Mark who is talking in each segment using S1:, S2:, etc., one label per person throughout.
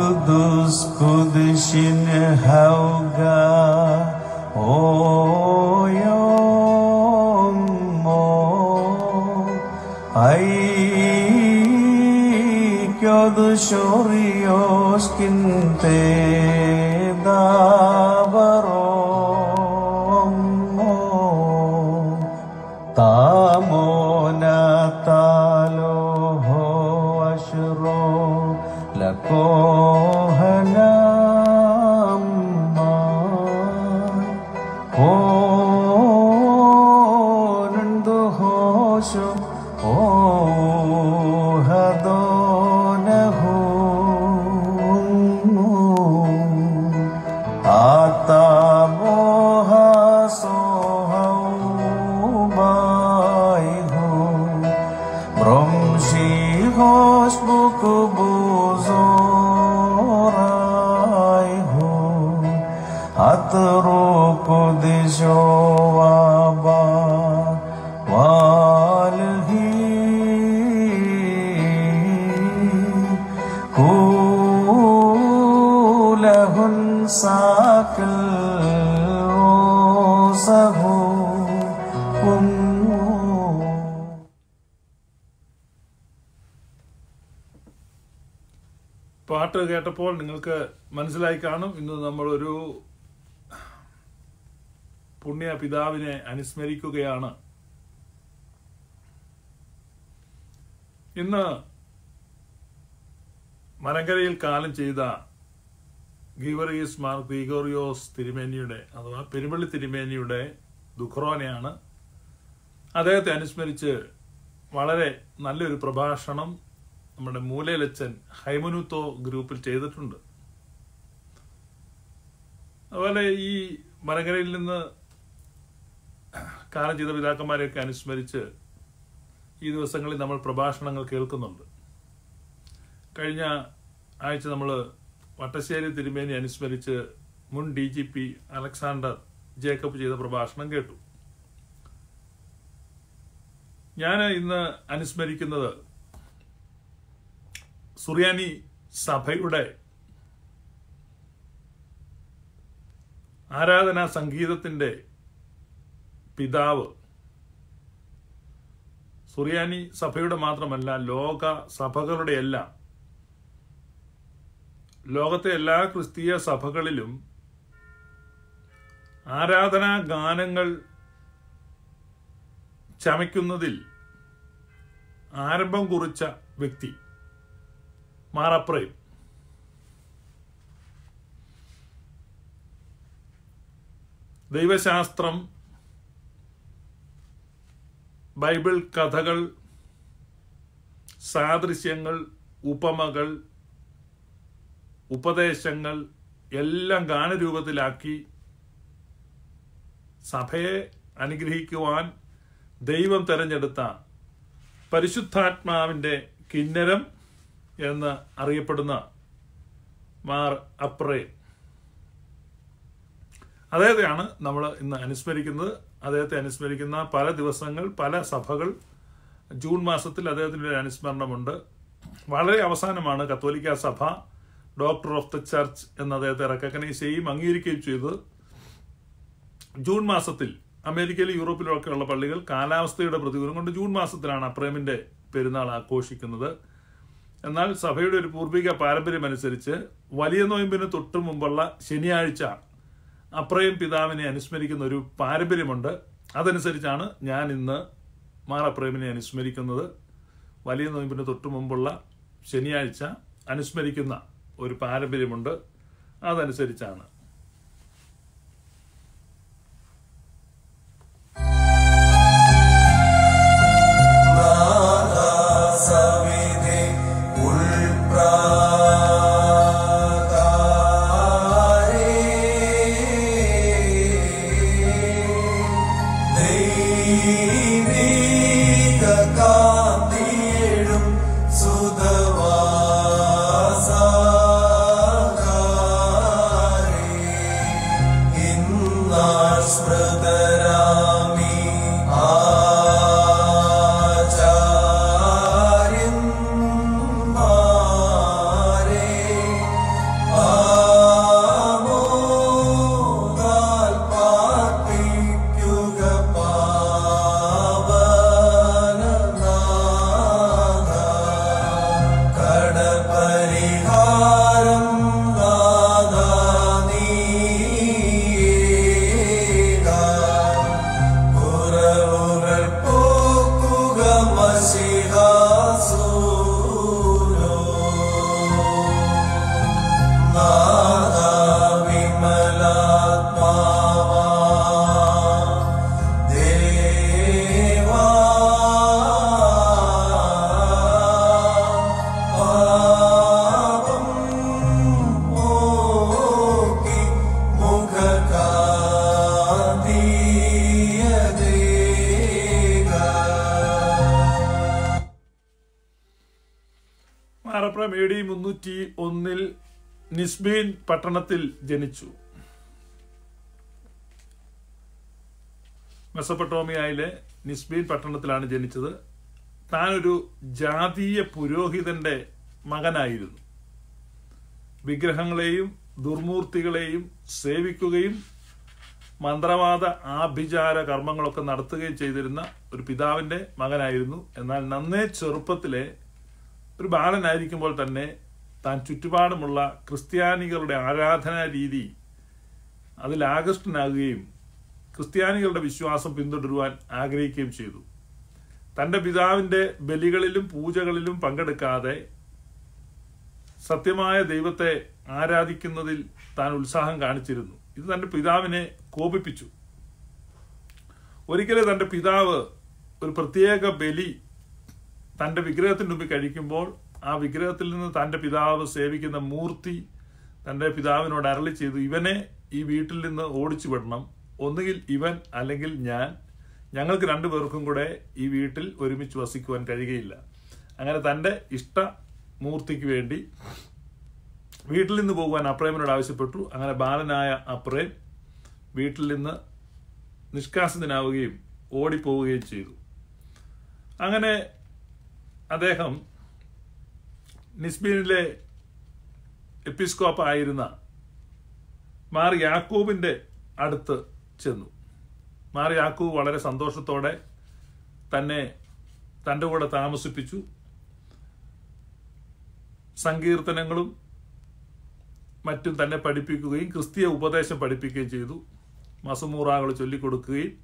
S1: Kudüs Kudüs'in hevga O yommo Ay Kudüs
S2: മനസ്സിലായി കാണും ഇന്ന് നമ്മളൊരു പുണ്യ പിതാവിനെ അനുസ്മരിക്കുകയാണ് ഇന്ന് മലങ്കരയിൽ കാലം ചെയ്ത ഗീവറിയസ് മാർ ഗ്രീഗോറിയോസ് തിരുമേനിയുടെ അഥവാ പെരുവള്ളി തിരുമേനിയുടെ ദുഖ്രോനയാണ് അദ്ദേഹത്തെ അനുസ്മരിച്ച് വളരെ നല്ലൊരു പ്രഭാഷണം നമ്മുടെ മൂലയിലച്ചൻ ഹൈമനുത്തോ ഗ്രൂപ്പിൽ ചെയ്തിട്ടുണ്ട് വടകരയിൽ നിന്ന് കാലം ചെയ്ത പിതാക്കന്മാരെയൊക്കെ അനുസ്മരിച്ച് ഈ ദിവസങ്ങളിൽ നമ്മൾ പ്രഭാഷണങ്ങൾ കേൾക്കുന്നുണ്ട് കഴിഞ്ഞ ആഴ്ച നമ്മൾ വട്ടശ്ശേരി തിരുമേനി അനുസ്മരിച്ച് മുൻ D G P Alexander Jacob ചെയ്ത പ്രഭാഷണം കേട്ടു ഞാൻ ഇന്ന് അനുസ്മരിക്കുന്നത് സുറിയാനി സഭയുടെ ആരാധനാ സംഗീതത്തിൻ്റെ പിതാവ് സുറിയാനി സഭയുടെ മാത്രമല്ല ലോക സഭകളുടെ എല്ലാം ലോകത്തെ എല്ലാ ക്രിസ്തീയ സഭകളിലും ആരാധനാ ഗാനങ്ങൾ ചമയ്ക്കുന്നതിൽ ആരംഭം കുറിച്ച വ്യക്തി മാറപ്രയും ദൈവശാസ്ത്രം ബൈബിൾ കഥകൾ സാദൃശ്യങ്ങൾ ഉപമകൾ ഉപദേശങ്ങൾ എല്ലാം ഗാനരൂപത്തിലാക്കി സഭയെ അനുഗ്രഹിക്കുവാൻ ദൈവം തെരഞ്ഞെടുത്ത പരിശുദ്ധാത്മാവിൻ്റെ കിന്നരം എന്ന് അറിയപ്പെടുന്ന മാർ അപ്രേ അദ്ദേഹത്തെയാണ് നമ്മൾ ഇന്ന് അനുസ്മരിക്കുന്നത് അദ്ദേഹത്തെ അനുസ്മരിക്കുന്ന പല ദിവസങ്ങൾ പല സഭകൾ ജൂൺ മാസത്തിൽ അദ്ദേഹത്തിൻ്റെ ഒരു അനുസ്മരണമുണ്ട് വളരെ അവസാനമാണ് കത്തോലിക്ക സഭ ഡോക്ടർ ഓഫ് ദ ചർച്ച് എന്ന് അദ്ദേഹത്തെ റെക്കഗ്നൈസ് ചെയ്യുകയും അംഗീകരിക്കുകയും ചെയ്തത് ജൂൺ മാസത്തിൽ അമേരിക്കയിലും യൂറോപ്പിലും ഒക്കെയുള്ള പള്ളികൾ കാലാവസ്ഥയുടെ പ്രതികൂലം കൊണ്ട് ജൂൺ മാസത്തിലാണ് അപ്രേമിൻ്റെ പെരുന്നാൾ ആഘോഷിക്കുന്നത് എന്നാൽ സഭയുടെ ഒരു പൂർവിക പാരമ്പര്യം അനുസരിച്ച് വലിയ നോയമ്പിന് തൊട്ടു മുമ്പുള്ള ശനിയാഴ്ച അപ്രയും പിതാവിനെ അനുസ്മരിക്കുന്ന ഒരു പാരമ്പര്യമുണ്ട് അതനുസരിച്ചാണ് ഞാൻ ഇന്ന് മാറപ്രേമിനെ അനുസ്മരിക്കുന്നത് വലിയ നോയമ്പിൻ്റെ തൊട്ടു മുമ്പുള്ള ശനിയാഴ്ച അനുസ്മരിക്കുന്ന ഒരു പാരമ്പര്യമുണ്ട് അതനുസരിച്ചാണ് പട്ടണത്തിൽ ജനിച്ചു മെസപ്പട്ടോമിയയിലെ നിസ്ബീൻ പട്ടണത്തിലാണ് ജനിച്ചത് താനൊരു ജാതീയ പുരോഹിതന്റെ മകനായിരുന്നു വിഗ്രഹങ്ങളെയും ദുർമൂർത്തികളെയും സേവിക്കുകയും മന്ത്രവാദ ആഭിചാര കർമ്മങ്ങളൊക്കെ നടത്തുകയും ചെയ്തിരുന്ന ഒരു പിതാവിൻ്റെ മകനായിരുന്നു എന്നാൽ നന്നേ ചെറുപ്പത്തിലെ ഒരു ബാലനായിരിക്കുമ്പോൾ തന്നെ താൻ ചുറ്റുപാടുമുള്ള ക്രിസ്ത്യാനികളുടെ ആരാധനാ രീതി ആകൃഷ്ടനാകുകയും ക്രിസ്ത്യാനികളുടെ വിശ്വാസം പിന്തുടരുവാൻ ആഗ്രഹിക്കുകയും ചെയ്തു തൻ്റെ പിതാവിൻ്റെ ബലികളിലും പൂജകളിലും പങ്കെടുക്കാതെ സത്യമായ ദൈവത്തെ ആരാധിക്കുന്നതിൽ താൻ ഉത്സാഹം കാണിച്ചിരുന്നു ഇത് തൻ്റെ പിതാവിനെ കോപിപ്പിച്ചു ഒരിക്കലും തൻ്റെ പിതാവ് ഒരു പ്രത്യേക ബലി തൻ്റെ വിഗ്രഹത്തിന് മുമ്പിൽ കഴിക്കുമ്പോൾ ആ വിഗ്രഹത്തിൽ നിന്ന് തൻ്റെ പിതാവ് സേവിക്കുന്ന മൂർത്തി തൻ്റെ പിതാവിനോട് അരളി ചെയ്തു ഇവനെ ഈ വീട്ടിൽ നിന്ന് ഓടിച്ചു വിടണം ഒന്നുകിൽ ഇവൻ അല്ലെങ്കിൽ ഞാൻ ഞങ്ങൾക്ക് രണ്ടു പേർക്കും കൂടെ ഈ വീട്ടിൽ ഒരുമിച്ച് വസിക്കുവാൻ കഴിയുകയില്ല അങ്ങനെ തൻ്റെ ഇഷ്ട മൂർത്തിക്ക് വേണ്ടി വീട്ടിൽ നിന്ന് പോകുവാൻ അപ്രേമിനോട് ആവശ്യപ്പെട്ടു അങ്ങനെ ബാലനായ അപ്രേം വീട്ടിൽ നിന്ന് നിഷ്കാസിതനാവുകയും ഓടിപ്പോവുകയും ചെയ്തു അങ്ങനെ അദ്ദേഹം നിസ്ബീനിലെ എപ്പിസ്കോപ്പ് ആയിരുന്ന മാർ യാക്കൂബിൻ്റെ അടുത്ത് ചെന്നു മാർ യാക്കൂബ് വളരെ സന്തോഷത്തോടെ തന്നെ തൻ്റെ കൂടെ താമസിപ്പിച്ചു സങ്കീർത്തനങ്ങളും മറ്റും തന്നെ പഠിപ്പിക്കുകയും ക്രിസ്തീയ ഉപദേശം പഠിപ്പിക്കുകയും ചെയ്തു മസമൂറാകൾ ചൊല്ലിക്കൊടുക്കുകയും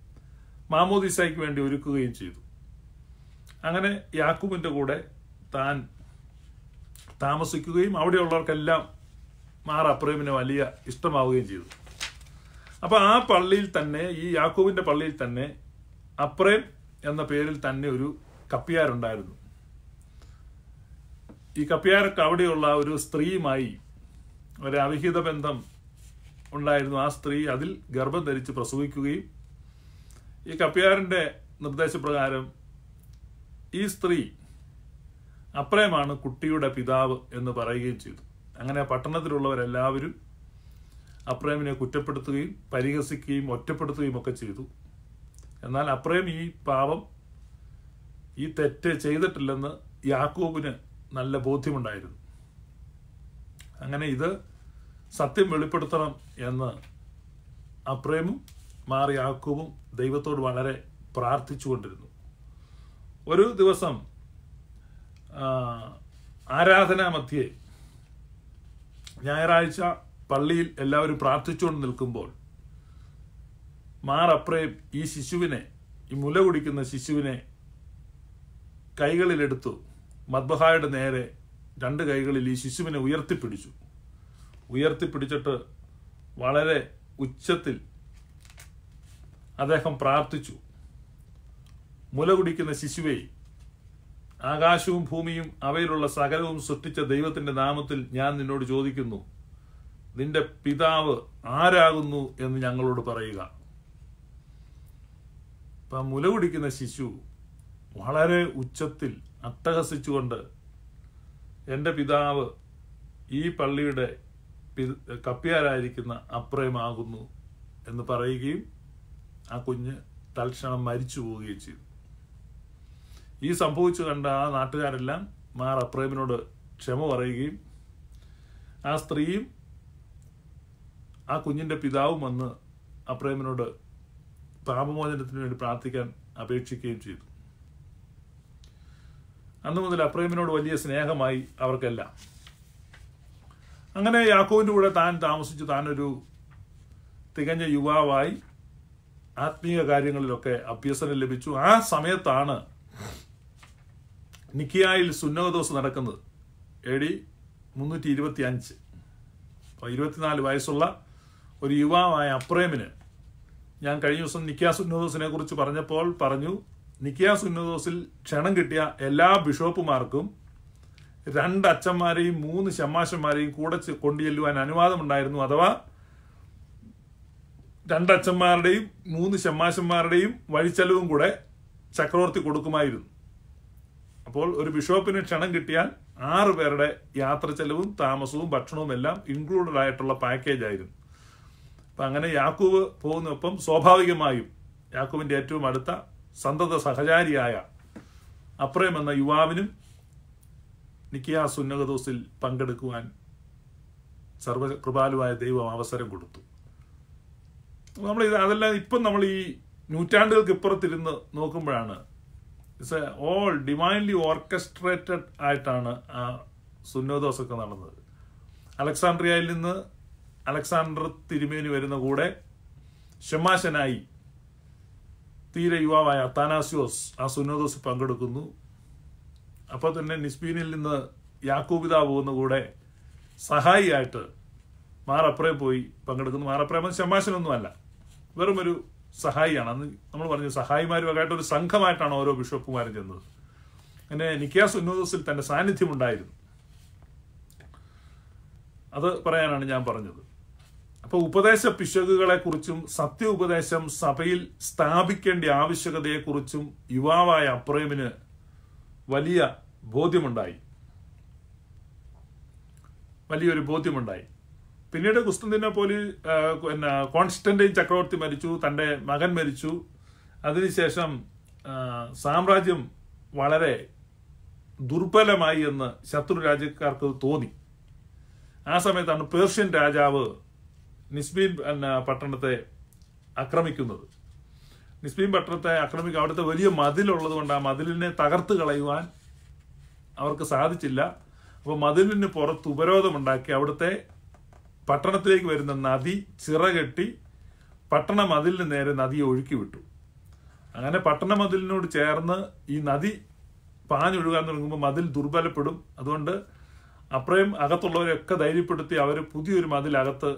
S2: മാമോദിസയ്ക്ക് വേണ്ടി ഒരുക്കുകയും ചെയ്തു അങ്ങനെ യാക്കൂബിൻ്റെ കൂടെ താൻ താമസിക്കുകയും അവിടെയുള്ളവർക്കെല്ലാം മാറാപ്രേമിന് വലിയ ഇഷ്ടമാവുകയും ചെയ്തു അപ്പോൾ ആ പള്ളിയിൽ തന്നെ ഈ യാക്കൂബിൻ്റെ പള്ളിയിൽ തന്നെ അപ്രേം എന്ന പേരിൽ തന്നെ ഒരു കപ്പിയാരുണ്ടായിരുന്നു ഈ കപ്പിയാരൊക്കെ അവിടെയുള്ള ഒരു സ്ത്രീയുമായി ഒരു അവിഹിത ബന്ധം ഉണ്ടായിരുന്നു ആ സ്ത്രീ അതിൽ ഗർഭം ധരിച്ച് പ്രസവിക്കുകയും ഈ കപ്പിയാറിൻ്റെ നിർദ്ദേശപ്രകാരം ഈ സ്ത്രീ അപ്രയമാണ് കുട്ടിയുടെ പിതാവ് എന്ന് പറയുകയും ചെയ്തു അങ്ങനെ പട്ടണത്തിലുള്ളവരെല്ലാവരും അപ്രേമിനെ കുറ്റപ്പെടുത്തുകയും പരിഹസിക്കുകയും ഒറ്റപ്പെടുത്തുകയും ഒക്കെ ചെയ്തു എന്നാൽ അപ്രേം ഈ പാപം ഈ തെറ്റ് ചെയ്തിട്ടില്ലെന്ന് യാക്കൂബിന് നല്ല ബോധ്യമുണ്ടായിരുന്നു അങ്ങനെ ഇത് സത്യം വെളിപ്പെടുത്തണം എന്ന് അപ്രേമും മാറി യാക്കൂബും ദൈവത്തോട് വളരെ പ്രാർത്ഥിച്ചുകൊണ്ടിരുന്നു ഒരു ദിവസം ആരാധനാ മധ്യേ ഞായറാഴ്ച പള്ളിയിൽ എല്ലാവരും പ്രാർത്ഥിച്ചുകൊണ്ട് നിൽക്കുമ്പോൾ മാറപ്രേം ഈ ശിശുവിനെ ഈ മുല കുടിക്കുന്ന ശിശുവിനെ കൈകളിലെടുത്തു മദ്ബഹായുടെ നേരെ രണ്ട് കൈകളിൽ ഈ ശിശുവിനെ ഉയർത്തിപ്പിടിച്ചു ഉയർത്തിപ്പിടിച്ചിട്ട് വളരെ ഉച്ചത്തിൽ അദ്ദേഹം പ്രാർത്ഥിച്ചു മുല കുടിക്കുന്ന ശിശുവേയും ആകാശവും ഭൂമിയും അവയിലുള്ള സകലവും സൃഷ്ടിച്ച ദൈവത്തിന്റെ നാമത്തിൽ ഞാൻ നിന്നോട് ചോദിക്കുന്നു നിന്റെ പിതാവ് ആരാകുന്നു എന്ന് ഞങ്ങളോട് പറയുക ഇപ്പം മുല കുടിക്കുന്ന ശിശു വളരെ ഉച്ചത്തിൽ അട്ടഹസിച്ചുകൊണ്ട് എൻ്റെ പിതാവ് ഈ പള്ളിയുടെ കപ്പ്യാരായിരിക്കുന്ന അപ്രയമാകുന്നു എന്ന് പറയുകയും ആ കുഞ്ഞ് തൽക്ഷണം മരിച്ചു പോവുകയും ചെയ്തു ഈ സംഭവിച്ചു കണ്ട ആ നാട്ടുകാരെല്ലാം മാർ അപ്രേമിനോട് ക്ഷമ പറയുകയും ആ സ്ത്രീയും ആ കുഞ്ഞിൻ്റെ പിതാവും വന്ന് അപ്രേമിനോട് പാപമോചനത്തിന് വേണ്ടി പ്രാർത്ഥിക്കാൻ അപേക്ഷിക്കുകയും ചെയ്തു അന്നു മുതൽ അപ്രേമിനോട് വലിയ സ്നേഹമായി അവർക്കെല്ലാം അങ്ങനെ യാക്കോവിൻ്റെ കൂടെ താൻ താമസിച്ച് താനൊരു തികഞ്ഞ യുവാവായി ആത്മീയ കാര്യങ്ങളിലൊക്കെ അഭ്യസനം ലഭിച്ചു ആ സമയത്താണ് നിക്കിയായിൽ സുന്നകദോസ് നടക്കുന്നത് എ ഡി മുന്നൂറ്റി ഇരുപത്തി അഞ്ച് അപ്പോൾ ഇരുപത്തിനാല് വയസ്സുള്ള ഒരു യുവാവായ അപ്രേമിന് ഞാൻ കഴിഞ്ഞ ദിവസം നിക്കിയ സുന്നദോസിനെ കുറിച്ച് പറഞ്ഞപ്പോൾ പറഞ്ഞു നിക്കിയ സുന്നദോസിൽ ക്ഷണം കിട്ടിയ എല്ലാ ബിഷോപ്പുമാർക്കും രണ്ട് അച്ഛന്മാരെയും മൂന്ന് ശമാശന്മാരെയും കൂടെ കൊണ്ടുചെല്ലുവാൻ അനുവാദമുണ്ടായിരുന്നു അഥവാ രണ്ടച്ഛന്മാരുടെയും മൂന്ന് ശമ്മാശന്മാരുടെയും വഴിച്ചെലവും കൂടെ ചക്രവർത്തി കൊടുക്കുമായിരുന്നു അപ്പോൾ ഒരു ബിഷോപ്പിന് ക്ഷണം കിട്ടിയാൽ ആറ് പേരുടെ യാത്ര ചെലവും താമസവും ഭക്ഷണവും എല്ലാം ഇൻക്ലൂഡഡ് ആയിട്ടുള്ള പാക്കേജ് ആയിരുന്നു അപ്പം അങ്ങനെ യാക്കൂവ് പോകുന്നൊപ്പം സ്വാഭാവികമായും യാക്കൂബിൻ്റെ ഏറ്റവും അടുത്ത സന്തത സഹചാരിയായ അപ്രയം എന്ന യുവാവിനും നിക്കിയാ സുന്നകദോസിൽ പങ്കെടുക്കുവാൻ സർവകൃപാലുവായ ദൈവം അവസരം കൊടുത്തു നമ്മൾ ഇത് അതെല്ലാം ഇപ്പം നമ്മൾ ഈ നൂറ്റാണ്ടുകൾക്ക് ഇപ്പുറത്തിരുന്ന് നോക്കുമ്പോഴാണ് it's a all divinely orchestrated ആയിട്ടാണ് ആ സുന്നോദോസ് ഒക്കെ നടന്നത് അലക്സാണ്ട്രിയയിൽ നിന്ന് അലക്സാണ്ടർ തിരുമേനി വരുന്ന കൂടെ ഷമാശനായി തീരെ യുവാവായ അത്താനാസിയോസ് ആ സുന്നോദോസ് പങ്കെടുക്കുന്നു അപ്പോൾ തന്നെ നിസ്ബീനിൽ നിന്ന് യാക്കൂബിത പോകുന്ന കൂടെ സഹായിയായിട്ട് മാറപ്രയെ പോയി പങ്കെടുക്കുന്നു മാറപ്രേമൻ ഷമാശനൊന്നുമല്ല വെറുമൊരു സഹായിയാണ് അന്ന് നമ്മൾ പറഞ്ഞു സഹായിമാരുമായിട്ട് ഒരു സംഘമായിട്ടാണ് ഓരോ ബിഷപ്പുമാരും ചെന്നത് അങ്ങനെ നിക്കാസ് ഉന്നോദസിൽ തന്റെ സാന്നിധ്യം ഉണ്ടായിരുന്നു അത് പറയാനാണ് ഞാൻ പറഞ്ഞത് അപ്പോൾ ഉപദേശ പിശകുകളെക്കുറിച്ചും സത്യ ഉപദേശം സഭയിൽ സ്ഥാപിക്കേണ്ട ആവശ്യകതയെക്കുറിച്ചും യുവാവായ അപ്രേമിന് വലിയ ബോധ്യമുണ്ടായി വലിയൊരു ബോധ്യമുണ്ടായി പിന്നീട് പോലെ പിന്നെ കോൺസ്റ്റന്റൈൻ ചക്രവർത്തി മരിച്ചു തൻ്റെ മകൻ മരിച്ചു അതിനുശേഷം സാമ്രാജ്യം വളരെ ദുർബലമായി എന്ന് ശത്രു രാജ്യക്കാർക്ക് തോന്നി ആ സമയത്താണ് പേർഷ്യൻ രാജാവ് നിസ്ബീൻ പട്ടണത്തെ ആക്രമിക്കുന്നത് നിസ്ബീൻ പട്ടണത്തെ ആക്രമിക്കുക അവിടുത്തെ വലിയ മതിലുള്ളത് കൊണ്ട് ആ മതിലിനെ തകർത്ത് കളയുവാൻ അവർക്ക് സാധിച്ചില്ല അപ്പോൾ മതിലിന് പുറത്ത് ഉപരോധമുണ്ടാക്കി അവിടുത്തെ പട്ടണത്തിലേക്ക് വരുന്ന നദി ചിറകെട്ടി പട്ടണ മതിലിന് നേരെ നദിയെ ഒഴുക്കി വിട്ടു അങ്ങനെ പട്ടണ മതിലിനോട് ചേർന്ന് ഈ നദി പാഞ്ഞൊഴുകാൻ തുടങ്ങുമ്പോൾ മതിൽ ദുർബലപ്പെടും അതുകൊണ്ട് അപ്രയം അകത്തുള്ളവരെയൊക്കെ ധൈര്യപ്പെടുത്തി അവർ പുതിയൊരു മതിലകത്ത്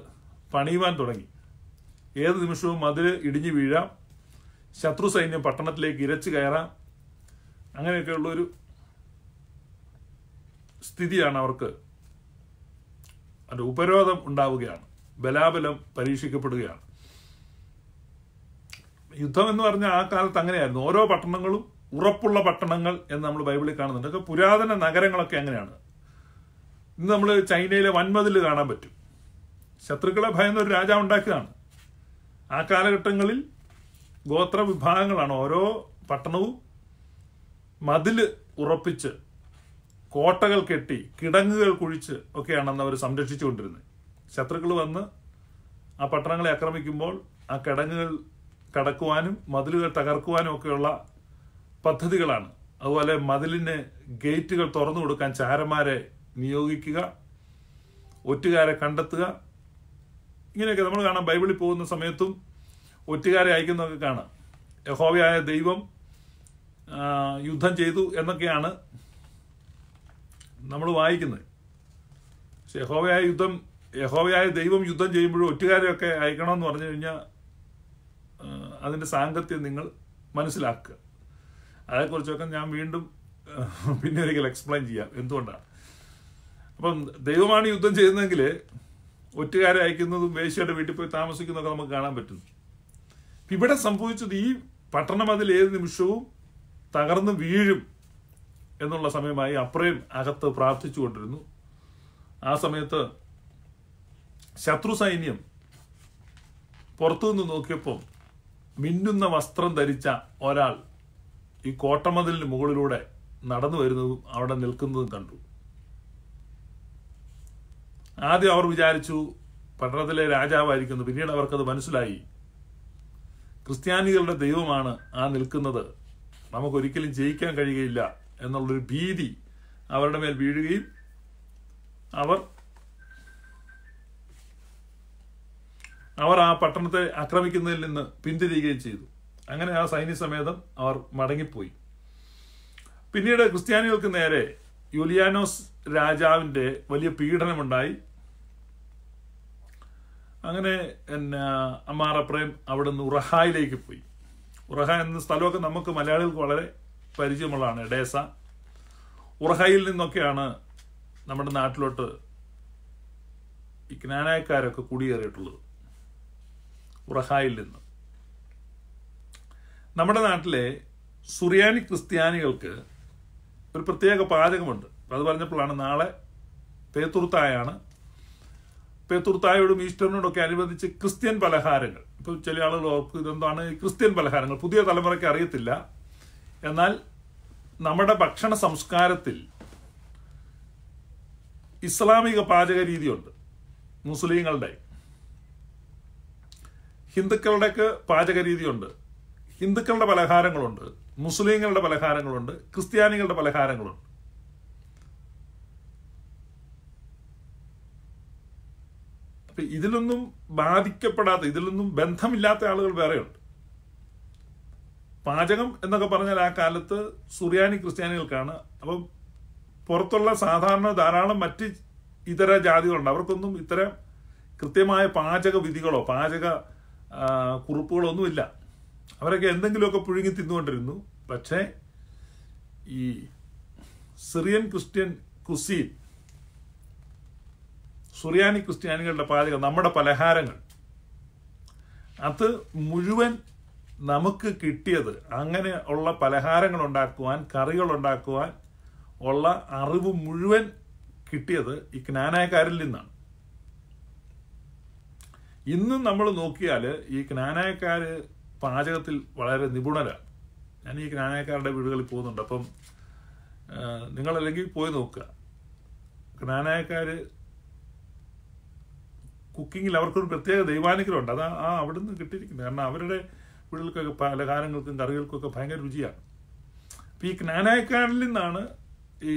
S2: പണിയുവാൻ തുടങ്ങി ഏത് നിമിഷവും മതിൽ ഇടിഞ്ഞു വീഴാം ശത്രു സൈന്യം പട്ടണത്തിലേക്ക് ഇരച്ചു കയറാം അങ്ങനെയൊക്കെയുള്ളൊരു സ്ഥിതിയാണ് അവർക്ക് അതിൻ്റെ ഉപരോധം ഉണ്ടാവുകയാണ് ബലാബലം പരീക്ഷിക്കപ്പെടുകയാണ് യുദ്ധം എന്ന് പറഞ്ഞാൽ ആ കാലത്ത് അങ്ങനെയായിരുന്നു ഓരോ പട്ടണങ്ങളും ഉറപ്പുള്ള പട്ടണങ്ങൾ എന്ന് നമ്മൾ ബൈബിളിൽ കാണുന്നുണ്ട് ഒക്കെ പുരാതന നഗരങ്ങളൊക്കെ അങ്ങനെയാണ് ഇന്ന് നമ്മൾ ചൈനയിലെ വൻമതിൽ കാണാൻ പറ്റും ശത്രുക്കളെ ഭയന്ന ഒരു രാജാവ് ഉണ്ടാക്കിയതാണ് ആ കാലഘട്ടങ്ങളിൽ ഗോത്ര വിഭാഗങ്ങളാണ് ഓരോ പട്ടണവും മതിൽ ഉറപ്പിച്ച് കോട്ടകൾ കെട്ടി കിടങ്ങുകൾ കുഴിച്ച് ഒക്കെയാണ് അന്ന് അവർ സംരക്ഷിച്ചുകൊണ്ടിരുന്നത് ശത്രുക്കൾ വന്ന് ആ പട്ടണങ്ങളെ ആക്രമിക്കുമ്പോൾ ആ കിടങ്ങുകൾ കടക്കുവാനും മതിലുകൾ തകർക്കുവാനും ഒക്കെയുള്ള പദ്ധതികളാണ് അതുപോലെ മതിലിന് ഗേറ്റുകൾ തുറന്നു കൊടുക്കാൻ ചാരന്മാരെ നിയോഗിക്കുക ഒറ്റുകാരെ കണ്ടെത്തുക ഇങ്ങനെയൊക്കെ നമ്മൾ കാണാം ബൈബിളിൽ പോകുന്ന സമയത്തും ഒറ്റുകാരെ അയക്കുന്നതൊക്കെ കാണാം യഹോവയായ ദൈവം യുദ്ധം ചെയ്തു എന്നൊക്കെയാണ് നമ്മൾ വായിക്കുന്നത് പക്ഷെ യഹോവയായ യുദ്ധം യഹോവയായ ദൈവം യുദ്ധം ചെയ്യുമ്പോഴും ഒറ്റുകാരെയൊക്കെ അയക്കണമെന്ന് പറഞ്ഞു കഴിഞ്ഞാൽ അതിൻ്റെ സാങ്കത്യം നിങ്ങൾ മനസ്സിലാക്കുക അതേക്കുറിച്ചൊക്കെ ഞാൻ വീണ്ടും പിന്നെ ഒരിക്കൽ എക്സ്പ്ലെയിൻ ചെയ്യാം എന്തുകൊണ്ടാണ് അപ്പം ദൈവമാണ് യുദ്ധം ചെയ്യുന്നതെങ്കിൽ ഒറ്റുകാരെ അയക്കുന്നതും വേശ്യയുടെ വീട്ടിൽ പോയി താമസിക്കുന്നതൊക്കെ നമുക്ക് കാണാൻ പറ്റുന്നു ഇവിടെ സംഭവിച്ചത് ഈ പട്ടണം അതിൽ ഏത് നിമിഷവും തകർന്ന് വീഴും എന്നുള്ള സമയമായി അപ്പുറയും അകത്ത് പ്രാർത്ഥിച്ചുകൊണ്ടിരുന്നു ആ സമയത്ത് ശത്രു സൈന്യം പുറത്തുനിന്ന് നോക്കിയപ്പോൾ മിന്നുന്ന വസ്ത്രം ധരിച്ച ഒരാൾ ഈ കോട്ടമതിലിന് മുകളിലൂടെ നടന്നു വരുന്നതും അവിടെ നിൽക്കുന്നതും കണ്ടു ആദ്യം അവർ വിചാരിച്ചു പട്ടണത്തിലെ രാജാവായിരിക്കുന്നു പിന്നീട് അവർക്കത് മനസ്സിലായി ക്രിസ്ത്യാനികളുടെ ദൈവമാണ് ആ നിൽക്കുന്നത് നമുക്കൊരിക്കലും ജയിക്കാൻ കഴിയുകയില്ല എന്നുള്ളൊരു ഭീതി അവരുടെ മേൽ വീഴുകയും അവർ അവർ ആ പട്ടണത്തെ ആക്രമിക്കുന്നതിൽ നിന്ന് പിന്തിരിയുകയും ചെയ്തു അങ്ങനെ ആ സൈനിക സമേതം അവർ മടങ്ങിപ്പോയി പിന്നീട് ക്രിസ്ത്യാനികൾക്ക് നേരെ യുലിയാനോസ് രാജാവിന്റെ വലിയ പീഡനമുണ്ടായി അങ്ങനെ എന്നാ അമ്മാറപ്രയം അവിടുന്ന് ഉറഹായിലേക്ക് പോയി ഉറഹ എന്ന സ്ഥലമൊക്കെ നമുക്ക് മലയാളികൾക്ക് വളരെ പരിചയമുള്ളതാണ് ഡേസ ഉറഹയിൽ നിന്നൊക്കെയാണ് നമ്മുടെ നാട്ടിലോട്ട് ഈ ജ്ഞാനായക്കാരൊക്കെ കുടിയേറിയിട്ടുള്ളത് ഉറഹായിൽ നിന്ന് നമ്മുടെ നാട്ടിലെ സുറിയാനി ക്രിസ്ത്യാനികൾക്ക് ഒരു പ്രത്യേക പാചകമുണ്ട് അത് പറഞ്ഞപ്പോഴാണ് നാളെ പേത്തുർത്തായാണ് പേത്തുർത്തായോടും ഈസ്റ്ററിനോടൊക്കെ അനുബന്ധിച്ച് ക്രിസ്ത്യൻ പലഹാരങ്ങൾ ഇപ്പോൾ ചില ആളുകൾ ഓർക്കും ഇതെന്താണ് ക്രിസ്ത്യൻ പലഹാരങ്ങൾ പുതിയ തലമുറയ്ക്ക് അറിയത്തില്ല എന്നാൽ നമ്മുടെ ഭക്ഷണ സംസ്കാരത്തിൽ ഇസ്ലാമിക പാചക രീതിയുണ്ട് മുസ്ലിങ്ങളുടെ ഹിന്ദുക്കളുടെയൊക്കെ പാചക രീതിയുണ്ട് ഹിന്ദുക്കളുടെ പലഹാരങ്ങളുണ്ട് മുസ്ലിങ്ങളുടെ പലഹാരങ്ങളുണ്ട് ക്രിസ്ത്യാനികളുടെ പലഹാരങ്ങളുണ്ട് അപ്പൊ ഇതിലൊന്നും ബാധിക്കപ്പെടാത്ത ഇതിലൊന്നും ബന്ധമില്ലാത്ത ആളുകൾ വേറെയുണ്ട് പാചകം എന്നൊക്കെ പറഞ്ഞാൽ ആ കാലത്ത് സുറിയാനി ക്രിസ്ത്യാനികൾക്കാണ് അപ്പം പുറത്തുള്ള സാധാരണ ധാരാളം മറ്റ് ഇതര ജാതികളുണ്ട് അവർക്കൊന്നും ഇത്തരം കൃത്യമായ പാചക വിധികളോ പാചക കുറിപ്പുകളോ ഒന്നുമില്ല അവരൊക്കെ എന്തെങ്കിലുമൊക്കെ പുഴുങ്ങി തിന്നുകൊണ്ടിരുന്നു പക്ഷേ ഈ സിറിയൻ ക്രിസ്ത്യൻ കുസീൻ സുറിയാനി ക്രിസ്ത്യാനികളുടെ പാചകം നമ്മുടെ പലഹാരങ്ങൾ അത് മുഴുവൻ നമുക്ക് കിട്ടിയത് അങ്ങനെ ഉള്ള പലഹാരങ്ങൾ ഉണ്ടാക്കുവാൻ കറികൾ ഉണ്ടാക്കുവാൻ ഉള്ള അറിവ് മുഴുവൻ കിട്ടിയത് ഈ ജ്ഞാനായക്കാരിൽ നിന്നാണ് ഇന്നും നമ്മൾ നോക്കിയാൽ ഈ ജ്ഞാനായക്കാർ പാചകത്തിൽ വളരെ നിപുണരാണ് ഞാൻ ഈ ജ്ഞാനായക്കാരുടെ വീടുകളിൽ പോകുന്നുണ്ട് അപ്പം നിങ്ങളല്ലെങ്കിൽ പോയി നോക്കുക ജ്ഞാനായക്കാർ കുക്കിങ്ങിൽ അവർക്കൊരു പ്രത്യേക ദൈവാനുഗ്രഹമുണ്ട് അത് ആ അവിടുന്ന് കിട്ടിയിരിക്കുന്നത് കാരണം അവരുടെ കുഴൽക്കൊക്കെ പലഹാരങ്ങൾക്കും കറികൾക്കൊക്കെ ഭയങ്കര രുചിയാണ് അപ്പോൾ ഈ ജ്ഞാനായക്കാരിൽ നിന്നാണ് ഈ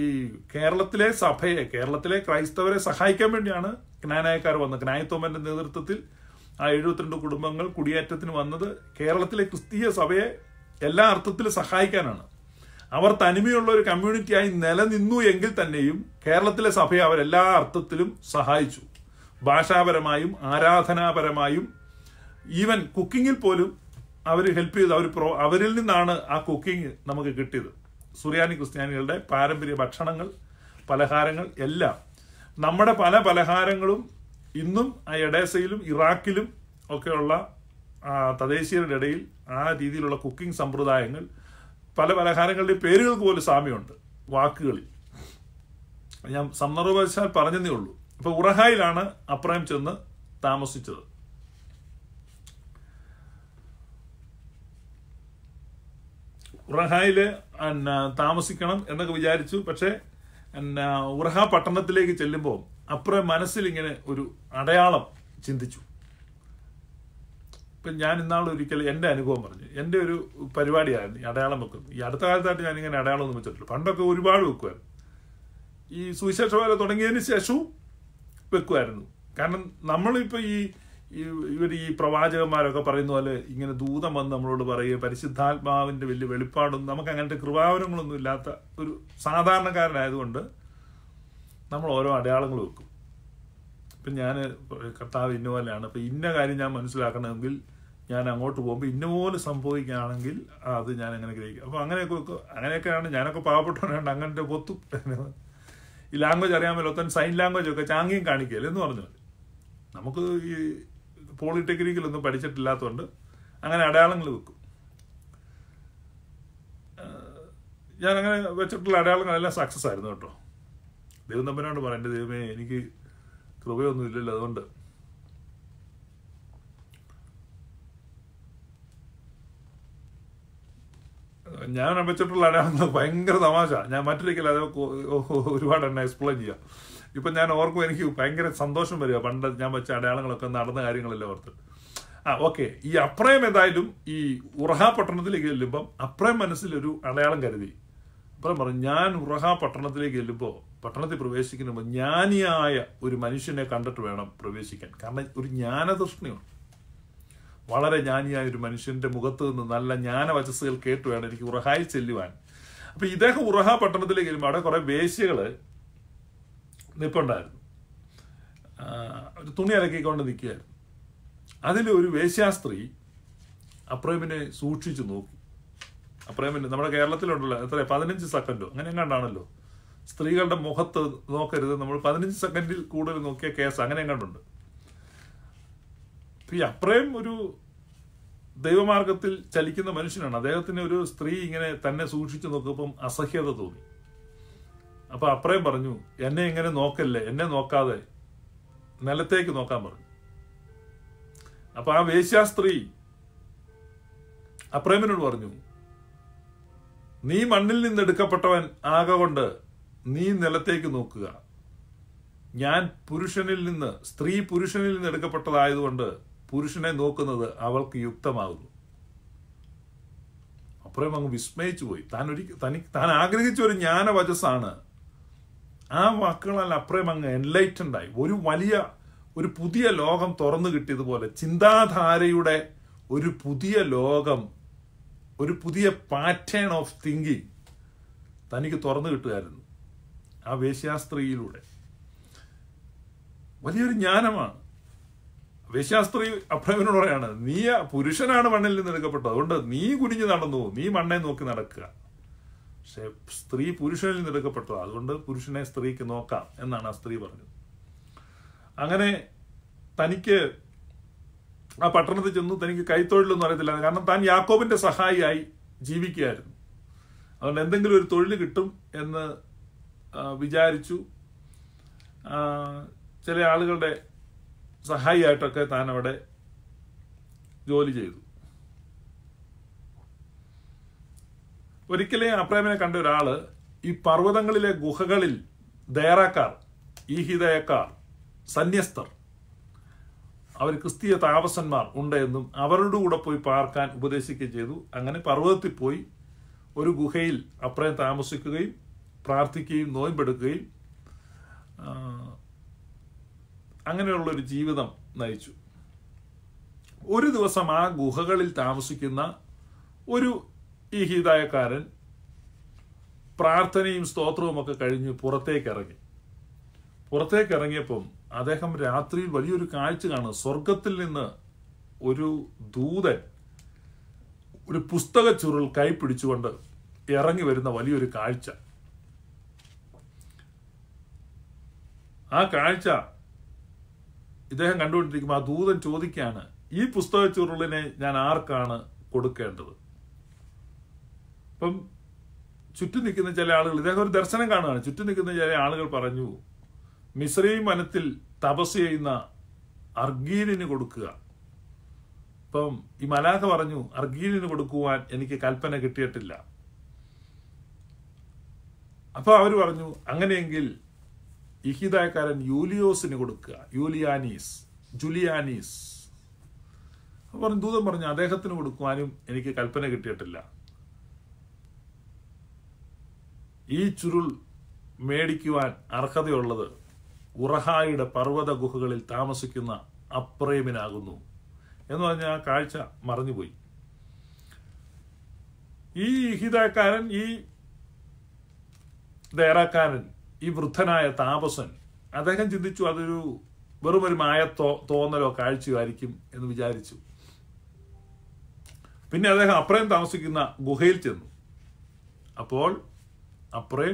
S2: കേരളത്തിലെ സഭയെ കേരളത്തിലെ ക്രൈസ്തവരെ സഹായിക്കാൻ വേണ്ടിയാണ് ജ്ഞാനായക്കാർ വന്നത് ജ്ഞായത്തോമന്റെ നേതൃത്വത്തിൽ ആ എഴുപത്തിരണ്ട് കുടുംബങ്ങൾ കുടിയേറ്റത്തിന് വന്നത് കേരളത്തിലെ ക്രിസ്തീയ സഭയെ എല്ലാ അർത്ഥത്തിലും സഹായിക്കാനാണ് അവർ തനിമയുള്ള ഒരു കമ്മ്യൂണിറ്റിയായി നിലനിന്നു എങ്കിൽ തന്നെയും കേരളത്തിലെ സഭയെ അവരെല്ലാ അർത്ഥത്തിലും സഹായിച്ചു ഭാഷാപരമായും ആരാധനാപരമായും ഈവൻ കുക്കിങ്ങിൽ പോലും അവർ ഹെൽപ്പ് ചെയ്ത് അവർ പ്രോ അവരിൽ നിന്നാണ് ആ കുക്കിംഗ് നമുക്ക് കിട്ടിയത് സുറിയാനി ക്രിസ്ത്യാനികളുടെ പാരമ്പര്യ ഭക്ഷണങ്ങൾ പലഹാരങ്ങൾ എല്ലാം നമ്മുടെ പല പലഹാരങ്ങളും ഇന്നും ആ എഡേസയിലും ഇറാഖിലും ഒക്കെയുള്ള തദ്ദേശീയരുടെ ഇടയിൽ ആ രീതിയിലുള്ള കുക്കിംഗ് സമ്പ്രദായങ്ങൾ പല പലഹാരങ്ങളുടെ പേരുകൾക്ക് പോലും സാമ്യമുണ്ട് വാക്കുകളിൽ ഞാൻ സന്ദർഭവശാൽ പറഞ്ഞതേ ഉള്ളൂ അപ്പോൾ ഉറഹായിലാണ് അപ്രായം ചെന്ന് താമസിച്ചത് ഉറഹായിൽ താമസിക്കണം എന്നൊക്കെ വിചാരിച്ചു പക്ഷേ എന്നാ ഉറഹ പട്ടണത്തിലേക്ക് ചെല്ലുമ്പോൾ അപ്പുറം മനസ്സിൽ ഇങ്ങനെ ഒരു അടയാളം ചിന്തിച്ചു ഇപ്പം ഞാൻ ഇന്നാൾ ഒരിക്കൽ എൻ്റെ അനുഭവം പറഞ്ഞു എൻ്റെ ഒരു പരിപാടിയായിരുന്നു ഈ അടയാളം വെക്കുന്നത് ഈ അടുത്ത കാലത്തായിട്ട് ഞാനിങ്ങനെ അടയാളം ഒന്നും വെച്ചിട്ടില്ല പണ്ടൊക്കെ ഒരുപാട് വെക്കുമായിരുന്നു ഈ സുവിശേഷ വേല തുടങ്ങിയതിന് ശേഷവും വെക്കുമായിരുന്നു കാരണം നമ്മളിപ്പോൾ ഈ ഈ ഇവർ ഈ പ്രവാചകന്മാരൊക്കെ പറയുന്ന പോലെ ഇങ്ങനെ ദൂതം വന്ന് നമ്മളോട് പറയുക പരിശുദ്ധാത്മാവിൻ്റെ വലിയ വെളിപ്പാടും നമുക്ക് അങ്ങനത്തെ കൃപാവനങ്ങളൊന്നും ഇല്ലാത്ത ഒരു സാധാരണക്കാരനായതുകൊണ്ട് നമ്മൾ ഓരോ അടയാളങ്ങൾ വെക്കും ഇപ്പം ഞാൻ കർത്താവ് ഇന്ന പോലെയാണ് അപ്പം ഇന്ന കാര്യം ഞാൻ മനസ്സിലാക്കണമെങ്കിൽ ഞാൻ അങ്ങോട്ട് പോകുമ്പോൾ ഇന്ന പോലെ സംഭവിക്കുകയാണെങ്കിൽ അത് ഞാൻ അങ്ങനെ ഗ്രഹിക്കും അപ്പോൾ അങ്ങനെയൊക്കെ അങ്ങനെയൊക്കെയാണ് ഞാനൊക്കെ പാവപ്പെട്ടവരാണ്ട് അങ്ങനത്തെ പൊത്തും ഈ ലാംഗ്വേജ് അറിയാൻ മേലൊത്തൻ സൈൻ ലാംഗ്വേജ് ഒക്കെ ചാങ്ങിയും കാണിക്കുകയല്ലേ എന്ന് പറഞ്ഞു നമുക്ക് ഈ പോളിടെക്നിക്കിലൊന്നും പഠിച്ചിട്ടില്ലാത്തതുകൊണ്ട് അങ്ങനെ അടയാളങ്ങൾ വെക്കും ഞാൻ അങ്ങനെ വെച്ചിട്ടുള്ള അടയാളങ്ങളെല്ലാം സക്സസ് ആയിരുന്നു കേട്ടോ ദൈവം തമ്പനോട് പറയാം എൻ്റെ ദൈവമേ എനിക്ക് കൃപയൊന്നും ഇല്ലല്ലോ അതുകൊണ്ട് ഞാൻ വെച്ചിട്ടുള്ള അടയാളങ്ങൾ ഭയങ്കര തമാശ ഞാൻ മറ്റൊരിക്കലും അത് ഒരുപാട് എന്നെ എക്സ്പ്ലെയിൻ ചെയ്യാം ഇപ്പം ഞാൻ ഓർക്കും എനിക്ക് ഭയങ്കര സന്തോഷം വരിക പണ്ട് ഞാൻ വെച്ച അടയാളങ്ങളൊക്കെ നടന്ന കാര്യങ്ങളെല്ലാം ഓർത്ത് ആ ഓക്കെ ഈ അപ്രയം ഏതായാലും ഈ ഉറഹാ പട്ടണത്തിലേക്ക് ചെല്ലുമ്പം അപ്രയം മനസ്സിലൊരു അടയാളം കരുതി അപ്രയം പറഞ്ഞു ഞാൻ ഉറഹാ പട്ടണത്തിലേക്ക് ചെല്ലുമ്പോൾ പട്ടണത്തിൽ പ്രവേശിക്കുമ്പോൾ ജ്ഞാനിയായ ഒരു മനുഷ്യനെ കണ്ടിട്ട് വേണം പ്രവേശിക്കാൻ കാരണം ഒരു ജ്ഞാനതൃഷ്ണയുണ്ട് വളരെ ജ്ഞാനിയായ ഒരു മനുഷ്യന്റെ മുഖത്ത് നിന്ന് നല്ല ജ്ഞാനവചസ്സുകൾ കേട്ട് വേണം എനിക്ക് ഉറഹായി ചെല്ലുവാൻ അപ്പം ഇദ്ദേഹം ഉറഹാ പട്ടണത്തിലേക്ക് ചെല്ലുമ്പോൾ അവിടെ കുറേ വേശ്യകൾ നിൽപ്പുണ്ടായിരുന്നു ഒരു തുണി അലക്കിക്കൊണ്ട് നിൽക്കുകയായിരുന്നു അതിൽ ഒരു വേശ്യാസ്ത്രീ അപ്രേമിനെ സൂക്ഷിച്ചു നോക്കി അപ്രേമിന് നമ്മുടെ കേരളത്തിലുണ്ടല്ലോ എത്ര പതിനഞ്ച് സെക്കൻഡോ അങ്ങനെ എങ്ങാണ്ടാണല്ലോ സ്ത്രീകളുടെ മുഖത്ത് നോക്കരുത് നമ്മൾ പതിനഞ്ച് സെക്കൻഡിൽ കൂടുതൽ നോക്കിയ കേസ് അങ്ങനെ എങ്ങാണ്ടുണ്ട് ഈ അപ്രേം ഒരു ദൈവമാർഗത്തിൽ ചലിക്കുന്ന മനുഷ്യനാണ് അദ്ദേഹത്തിന് ഒരു സ്ത്രീ ഇങ്ങനെ തന്നെ സൂക്ഷിച്ചു നോക്കുമ്പം അസഹ്യത തോന്നി അപ്പൊ അപ്രയം പറഞ്ഞു എന്നെ ഇങ്ങനെ നോക്കല്ലേ എന്നെ നോക്കാതെ നിലത്തേക്ക് നോക്കാൻ പറഞ്ഞു അപ്പൊ ആ വേശ്യാസ്ത്രീ അപ്രേമിനോട് പറഞ്ഞു നീ മണ്ണിൽ നിന്ന് എടുക്കപ്പെട്ടവൻ ആകൊണ്ട് നീ നിലത്തേക്ക് നോക്കുക ഞാൻ പുരുഷനിൽ നിന്ന് സ്ത്രീ പുരുഷനിൽ നിന്ന് എടുക്കപ്പെട്ടതായതുകൊണ്ട് പുരുഷനെ നോക്കുന്നത് അവൾക്ക് യുക്തമാകുന്നു അപ്പുറം അങ്ങ് വിസ്മയിച്ചു പോയി താൻ ഒരിക്കൽ തനിക്ക് താൻ ആഗ്രഹിച്ച ഒരു ജ്ഞാനവചസ്സാണ് ആ വാക്കുകളല്ല അപ്പുറം അങ്ങ് എൻലൈറ്റൻഡ് ആയി ഒരു വലിയ ഒരു പുതിയ ലോകം തുറന്നു കിട്ടിയതുപോലെ ചിന്താധാരയുടെ ഒരു പുതിയ ലോകം ഒരു പുതിയ പാറ്റേൺ ഓഫ് തിങ്കിങ് തനിക്ക് തുറന്നു കിട്ടുമായിരുന്നു ആ വേശ്യാസ്ത്രീയിലൂടെ വലിയൊരു ജ്ഞാനമാണ് വേശ്യാസ്ത്രീ അപ്രവിനോട് പറയാണ് നീ പുരുഷനാണ് മണ്ണിൽ നിന്ന് എടുക്കപ്പെട്ടത് അതുകൊണ്ട് നീ കുനിഞ്ഞു നടന്നു നീ മണ്ണെ നോക്കി നടക്കുക പക്ഷെ സ്ത്രീ പുരുഷനിൽ നിന്നെടുക്കപ്പെട്ടതാണ് അതുകൊണ്ട് പുരുഷനെ സ്ത്രീക്ക് നോക്കാം എന്നാണ് ആ സ്ത്രീ പറഞ്ഞത് അങ്ങനെ തനിക്ക് ആ പട്ടണത്തിൽ ചെന്നു തനിക്ക് കൈത്തൊഴിലൊന്നും അറിയത്തില്ല കാരണം താൻ യാക്കോബിന്റെ സഹായിയായി ജീവിക്കുകയായിരുന്നു അതുകൊണ്ട് എന്തെങ്കിലും ഒരു തൊഴിൽ കിട്ടും എന്ന് വിചാരിച്ചു ചില ആളുകളുടെ സഹായിയായിട്ടൊക്കെ താൻ അവിടെ ജോലി ചെയ്തു ഒരിക്കലേ അപ്രേമിനെ കണ്ട ഒരാള് ഈ പർവ്വതങ്ങളിലെ ഗുഹകളിൽ ദയറാക്കാർ ഹിതയക്കാർ സന്യസ്തർ അവർ ക്രിസ്തീയ താമസന്മാർ ഉണ്ട് എന്നും അവരുടെ കൂടെ പോയി പാർക്കാൻ ഉപദേശിക്കുകയും ചെയ്തു അങ്ങനെ പർവ്വതത്തിൽ പോയി ഒരു ഗുഹയിൽ അപ്രയം താമസിക്കുകയും പ്രാർത്ഥിക്കുകയും നോയമ്പെടുക്കുകയും അങ്ങനെയുള്ളൊരു ജീവിതം നയിച്ചു ഒരു ദിവസം ആ ഗുഹകളിൽ താമസിക്കുന്ന ഒരു ഈ ഹീതായക്കാരൻ പ്രാർത്ഥനയും സ്തോത്രവും ഒക്കെ കഴിഞ്ഞ് പുറത്തേക്ക് ഇറങ്ങി പുറത്തേക്ക് ഇറങ്ങിയപ്പം അദ്ദേഹം രാത്രിയിൽ വലിയൊരു കാഴ്ച കാണുക സ്വർഗത്തിൽ നിന്ന് ഒരു ദൂതൻ ഒരു പുസ്തക ചുരുൾ കൈപ്പിടിച്ചുകൊണ്ട് ഇറങ്ങി വരുന്ന വലിയൊരു കാഴ്ച ആ കാഴ്ച ഇദ്ദേഹം കണ്ടുകൊണ്ടിരിക്കുമ്പോൾ ആ ദൂതൻ ചോദിക്കുകയാണ് ഈ പുസ്തക ചുരുളിനെ ഞാൻ ആർക്കാണ് കൊടുക്കേണ്ടത് ഇപ്പം ചുറ്റും നിൽക്കുന്ന ചില ആളുകൾ ഇദ്ദേഹം ഒരു ദർശനം കാണുകയാണ് ചുറ്റും നിൽക്കുന്ന ചില ആളുകൾ പറഞ്ഞു മിശ്രയും വനത്തിൽ തപസ് ചെയ്യുന്ന അർഗീലിന് കൊടുക്കുക ഇപ്പം ഈ മലാഖ പറഞ്ഞു അർഗീലിന് കൊടുക്കുവാൻ എനിക്ക് കൽപ്പന കിട്ടിയിട്ടില്ല അപ്പോൾ അവർ പറഞ്ഞു അങ്ങനെയെങ്കിൽ ഇഹിദായക്കാരൻ യൂലിയോസിന് കൊടുക്കുക യൂലിയാനീസ് ജുലിയാനീസ് പറഞ്ഞു ദൂതം പറഞ്ഞു അദ്ദേഹത്തിന് കൊടുക്കുവാനും എനിക്ക് കൽപ്പന കിട്ടിയിട്ടില്ല ഈ ചുരുൾ മേടിക്കുവാൻ അർഹതയുള്ളത് ഉറഹായുടെ പർവ്വത ഗുഹകളിൽ താമസിക്കുന്ന അപ്രേമിനാകുന്നു എന്ന് പറഞ്ഞാൽ ആ കാഴ്ച മറഞ്ഞുപോയി ഈ ഹിതക്കാരൻ ഈ ദേറാക്കാരൻ ഈ വൃദ്ധനായ താപസൻ അദ്ദേഹം ചിന്തിച്ചു അതൊരു വെറുമൊരു മായ തോ തോന്നലോ കാഴ്ചയോ ആയിരിക്കും എന്ന് വിചാരിച്ചു പിന്നെ അദ്ദേഹം അപ്രയം താമസിക്കുന്ന ഗുഹയിൽ ചെന്നു അപ്പോൾ അപ്രേൽ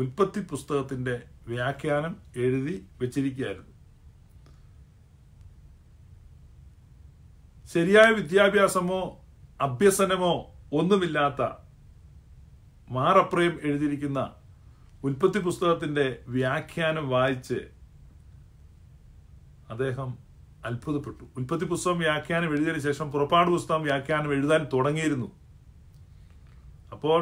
S2: ഉൽപ്പത്തി പുസ്തകത്തിൻ്റെ വ്യാഖ്യാനം എഴുതി വച്ചിരിക്കുകയായിരുന്നു ശരിയായ വിദ്യാഭ്യാസമോ അഭ്യസനമോ ഒന്നുമില്ലാത്ത മാറപ്രയം എഴുതിയിരിക്കുന്ന ഉൽപ്പത്തി പുസ്തകത്തിൻ്റെ വ്യാഖ്യാനം വായിച്ച് അദ്ദേഹം അത്ഭുതപ്പെട്ടു ഉൽപ്പത്തി പുസ്തകം വ്യാഖ്യാനം എഴുതിയതിനു ശേഷം പുറപ്പാട് പുസ്തകം വ്യാഖ്യാനം എഴുതാൻ തുടങ്ങിയിരുന്നു അപ്പോൾ